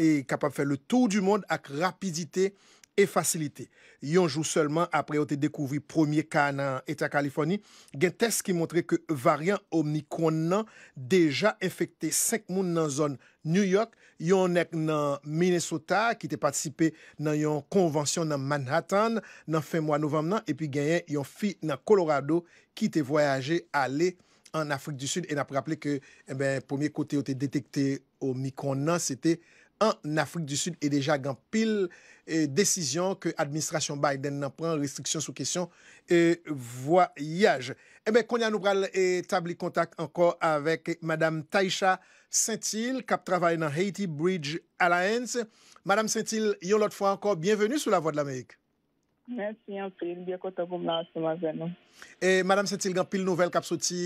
e kapap fè le tou du moun ak rapidite e fasilite. Yon jou seulement apre yo te dekouvri premier ka nan Eta Kaliforni, gen test ki montre ke variant Omicron nan deja efekte 5 moun nan zon New York, yon ek nan Minnesota ki te patisipe nan yon konwansyon nan Manhattan nan fin mwa novem nan, epi gen yon fi nan Colorado ki te voyaje ale an Afrik du Sud, en apre aple ke eh premier kote yo te detekte Omicron nan, se te an Afrik du Sud, e deja gan pil euh, desisyon ke administrasyon Biden nan pren restriksyon sou kesyon e voyaj. Ebe, eh konya nou pral etabli euh, kontak ankor avek Madame Taisha Saint-Ile, kap travay nan Haiti Bridge Alliance. Madame Saint-Ile, yon lot fwa ankor, bienvenu sou la vo de l'Amerik. Mersi, yon pe, yon bya kotevoum la ase ma zè non. E, madame Sintilgan, pil nouvel kapsoti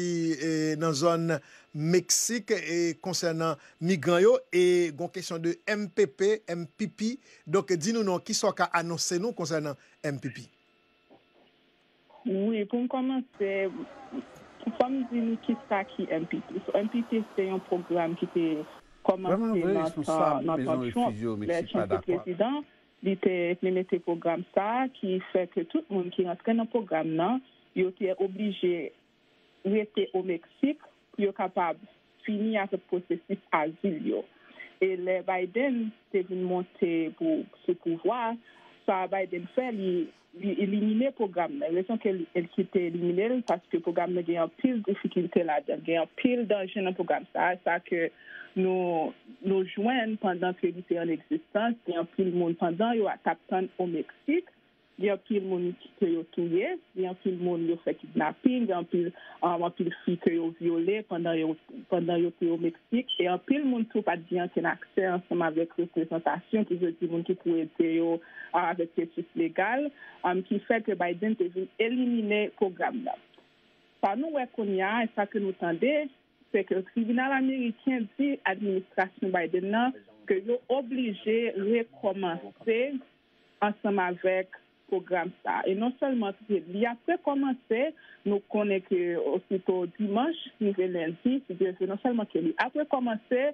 nan zon Meksik, e, konsernan migran yo, e, gon kesyon de MPP, MPP, donk di nou non, ki so ka anonsen nou konsernan MPP? Oui, pou m komanse, pou fami di nou ki sa ki MPP, MPP se yon programe ki te komanse nata, nata chonk, le chanke kresidant. C'est ce programme ça qui fait que tout le monde qui est dans le programme-là est obligé de rester au Mexique pour être capable de finir ce processus d'asile. E Et Biden a monté pour ce pouvoir. Ça, Biden fait ça. li elimine programme, lesyon ke el kite elimine, paske programme gen yon pil ou fikilite la, gen yon pil dan jen yon programme sa, sa ke nou jwen pandan kredite yon eksistans, gen yon pil moun pandan yon ataktan o Meksik, yon pil moun ki te yo touye, yon pil moun yo fek idnaping, yon pil fi ke yo viole pandan yo te yo Meksik, yon pil moun tou pa diyan ken akse ansenm avek representasyon ki je ti moun ki pou ete yo arvek yetis legal, ki fet ke Biden te vin elimine kogam la. Sa nou wekonya, e sa ke nou tande, se ke kribinal Amerikien di administrasyon Biden nan, ke yo oblije rekomansi ansenm avek program sa. E non selman ke li apre komanse nou koneke osito dimanche, si ve lenti, si devye. Non selman ke li apre komanse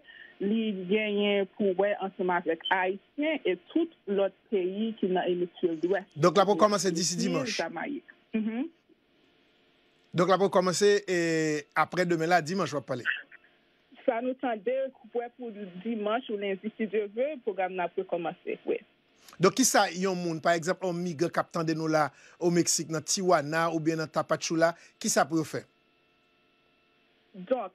li genyen pou we ansama vek Aïtien e tout lot peyi ki nan emisyon. Donk la pou komanse disi dimanche? Si, damaye. Mmh. Donk la pou komanse apre demen la, dimanche, wap pale? Sa nou tande, wè pou dimanche ou lenti, si devye, program nan apre komanse, wè. Don ki sa yon moun, par eksept, om mig kapten de nou la o Meksik, nan Tiwana ou bien nan Tapachou la, ki sa pou yo fe? Don,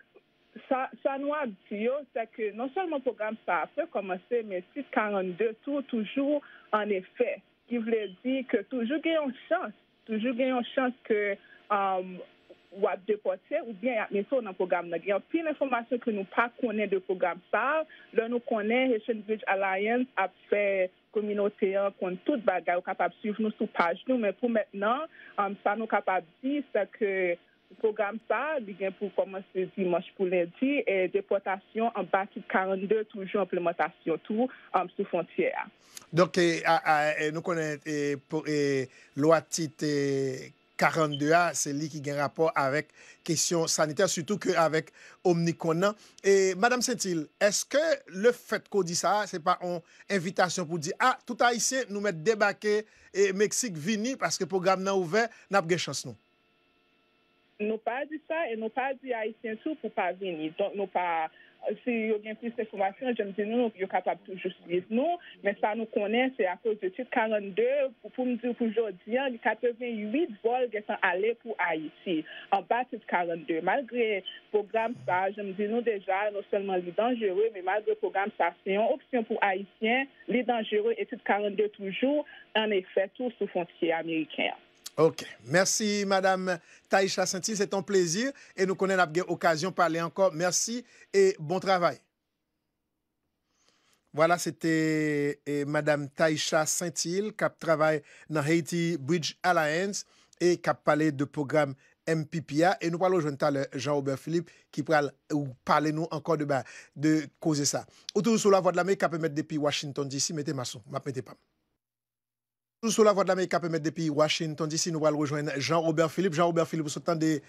sa nou ak diyo, se ke non selman program sa afe, koman se, men 642, tou toujou an efè, ki vle di ke toujou gen yon chans, toujou gen yon chans ke... Um, ou ap depote ou bien y ap miso nan program nan gen. Pi l'informasyon ki nou pa konen de program sa, lè nou konen Heshen Bridge Alliance ap fè kominote yon kon tout bagay, ou kapap suj nou sou paj nou, men pou mèt nan, sa nou kapap di sa ke program sa, li gen pou komanse dimanche pou lèndi, depotasyon an bakit 42, toujou implementasyon tou sou fontyè a. Dok nou konen lwa titè 42 a, se li ki gen rapor avèk kesyon saniter, sütou ke avèk omnikon nan. E, madame Sentil, eske le fèt ko di sa, se pa on evitasyon pou di, a, ah, tout Haitien nou met debake, e Meksik vini, paske program nan ouve, nap gen chans non? nou? Nou pa di sa, e nou pa di Haitien sou pou pa vini. Donk nou pa... si y a plus informasyon, jen dis nou yo kapab de suivre nous, mais ça nous connaît, c'est à cause de tit 42 Pour me dire Pour jodi an, 88 vol sont allés pour Haïti en an ba tit 42. programme program je jen nous nou déjà, non seulement li mais mais malgré programme sa c'est une option pour haïtiens li dangereux et tit 42 toujours, en effet, tou sous fontye Ameriken. OK. Merci, Madame Taïcha Senti. C'est un plaisir. Et nous connaissons l'occasion de parler encore. Merci et bon travail. Voilà, c'était Madame Taïcha saint hil qui travaille dans Haiti Bridge Alliance et qui a parlé de programme MPPA. Et nous parlons aujourd'hui de Jean-Aubert Philippe qui va parler nous encore de, bah, de causer ça. Autour de la voie de la mer qui mettre depuis Washington DC, mettez maçon, mettez pas sur la voie de l'Amérique, permettre depuis Washington d'ici, nous allons rejoindre Jean-Robert Philippe. Jean-Robert Philippe, vous entendez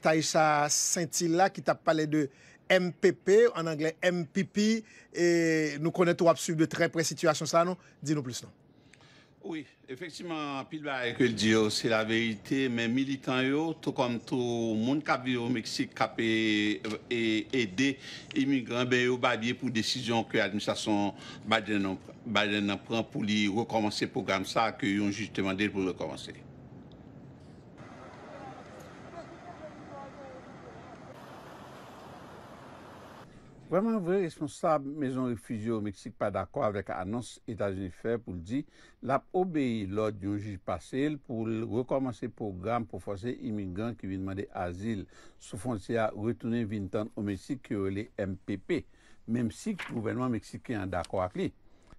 Taïcha saint tilla qui t'a parlé de MPP, en anglais MPP, et nous connaissons tout de très près situation ça, non? Dis-nous plus, non? Oui, effectivement, pile que le oh, c'est la vérité, mais militants yo, tout comme tout le monde qui au Mexique, qui euh, et aidé, les immigrants, ben pour décision que l'administration Biden, Biden prend pour lui recommencer le programme ça que ont justement demandé pour recommencer. Vèman vè responsab mezon refugio ou Meksik pa d'akwa avèk anons Etat-Unis fè pou l'di, l'ap obèi lòd yon jiji pasèl pou rekomanse program pou fòse imigran ki vi nman de azil sou fon si a retounen vintan ou Meksik ki ou lè MPP, mèm si kouvenman Meksikian d'akwa akli.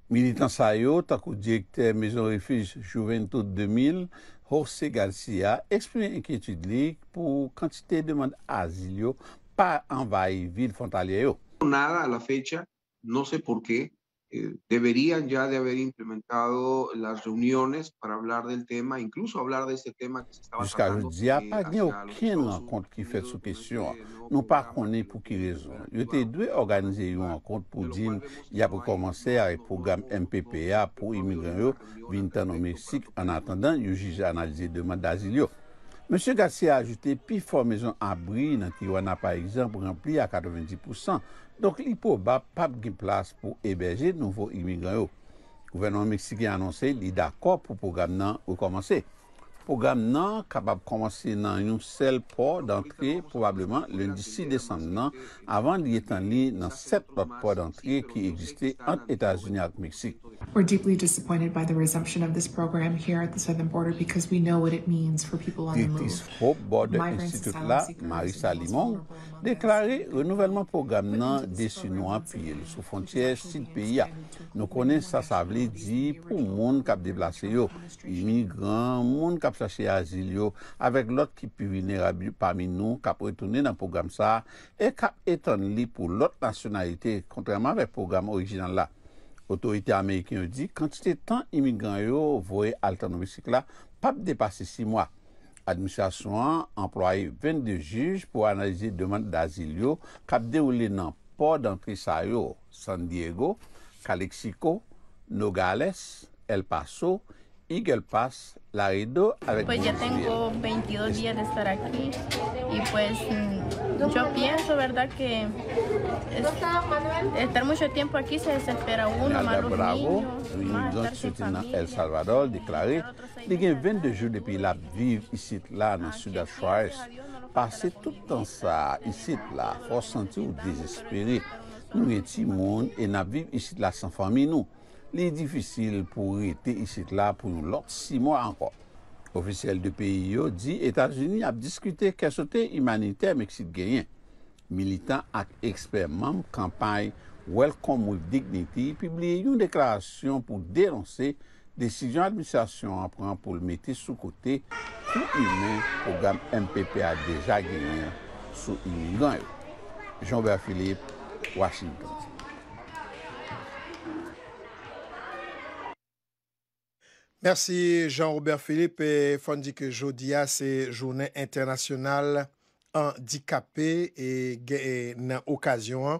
Militan sa yo, takou direktè mezon refugio Juventud 2000 José García eksprime enkètidlik pou kantite deman de azil yo pa anvayi vil fon talye yo. Nada a la fecha, no se porke, eh, deberian ya de haber implementado las reuniones para hablar del tema, incluso hablar de este tema... Juska yo diya, pa diyo ki nan kont ki fet sou kesyon, nou pa konen pou ki rezon. Yo te dwe organize yo nan kont pou diyan ya pou komanse arre program MPPA pou imigran yo vintan o Mersik, an atandan yo jize analize deman da zilyo. Monsen Gassi a ajute pi formezon abri nan ki yo an aparexem pou rempli a 90%. Donk li pou bap pap gi plas pou ebeje nouvo imigran yo. Gouvernement Meksiki anonsen li d'akop pou pou gam nan ou komanse. Program nan kapap komanse nan yon sel por d'antre, probableman lundi 6 desan nan, avan li etan li nan 7 lot por d'antre ki egiste ant Etasunia ak Meksik. We're deeply disappointed by the resumption of this program here at the southern border because we know what it means for people on the move. Dictis Hope, board of institute la Marissa Limong, deklare renouvellement program nan desi nou ap fye le sou fontyer Sidpeya. Nou konen sa savle di pou moun kap deblase yo. Immigran, moun kap sa chè asilyo avèk lot ki pivine rabi parmi nou kap retounen nan program sa e kap etan li pou lot nasyonalite kontreman vek program orijinal la. Otorite Amerikien di, kantite tan imigran yo vwe alternomisik la pap depase 6 mwa. Administrasyon anproye 22 juj pou analize deman de asilyo kap deroule nan podan krisay yo San Diego, Kaleksiko, Nogales, El Paso Ike l passe la rido avek moun espir. Po ya tenko 22 diye de estar aki. I po yo pienso verda ke... Eter mounche tiempo aki se desespera un. Mwen a de Bravo, mwen yon soti nan El Salvador, deklari. Legen 22 joun depi la viv isit la nan Suda Chuaes. Pase toutan sa isit la, fos senti ou desespiri. Nou gen ti moun en la viv isit la san fami nou. Li yi difisil pou rete isit la pou nou lok si mwa anko. Oficiel de P.I.O. di Etat-Unis ap diskute kesote imanite meksit genyen. Militan ak eksperman kampay Welcome with Dignity publiye yon deklarasyon pou deronse desisyon administasyon anpren pou mette sou kote kou imen pou gam MPP a deja genyen sou imen genyen. Jean-Bert Philippe, Washington. Mersi, Jean-Robert Philippe. Fondi ke jodi a ah, se jounen internasyonal handikapè e gen nan okasyon an,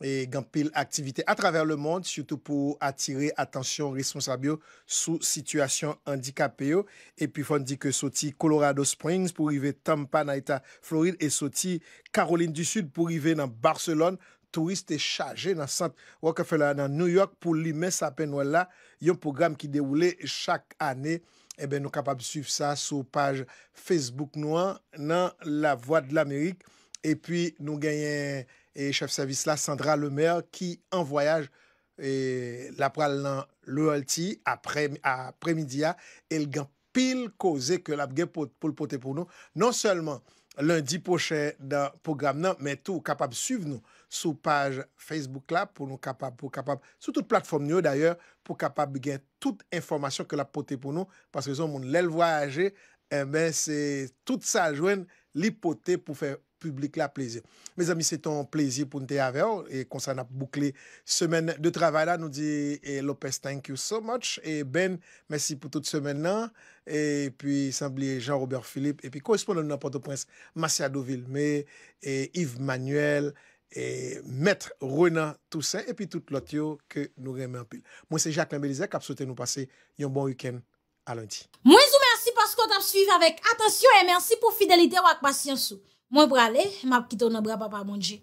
e gen pil aktivite a traver le mond, syoutou pou atire atensyon responsabyo sou sityasyon handikapè yo. E pi fondi ke soti Colorado Springs pou rive Tampa na eta Floride, e soti Caroline du Sud pou rive nan Barcelon, touriste chaje nan Saint-Okafe la nan New York pou limes apen wala, Yon program ki deroule chak ane, eh nou kapab suv sa sou page Facebook nou an nan La Voix de l'Amérique. Et puis nou genyen eh, chef-service la Sandra Lemaire ki an voyage eh, la pral nan Le Holti apremidia. El gen pil koze ke la gen pou l'pote pou nou. Non selman lundi poche dan program nan, men tou kapab suv nou. sous page Facebook là pour nous capables pour capables sur toute plateforme nous d'ailleurs pour capables de toute information que la potée pour nous parce que si on l'aile voyager eh ben c'est toute ça joindre l'hypothèse pour faire public la plaisir. Mes amis, c'est un plaisir pour nous avec vous et qu'on s'en a bouclé semaine de travail là nous dit eh, Lopez thank you so much et Ben merci pour toute semaine là et puis Jean-Robert Philippe et puis correspondant à Port-au-Prince Marcia Deauville mais et eh, Yves Manuel et Maître Renan Toussaint et puis tout l'autre que nous remet en pile. Moi, c'est Jacques Lambélisé qui a souhaité nous passer un bon week-end à lundi. Moi, je vous remercie parce qu'on t'a suivi avec attention et merci pour fidélité ou patience. Moi, pour aller, m'a quitté dans bras, papa, mon Dieu.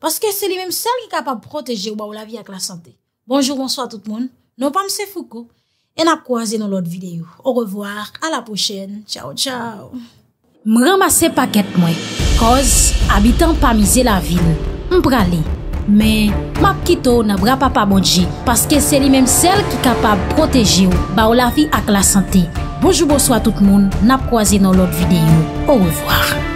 Parce que c'est lui-même seul qui est capable de protéger ou la vie avec la santé. Bonjour, bonsoir tout le monde. Non, pas Monsieur Foucault. Et n'a croisé dans l'autre vidéo. Au revoir, à la prochaine. Ciao, ciao. M'ramasser paquet, moi. Cause, habitant pas la ville. mprale. Me, map kito na bra papamonji paske se li menm sel ki kapab proteji ou, ba ou la fi ak la sante. Bojoubo swa tout moun, nap kwa zi nan lot videyo. Ou revoar.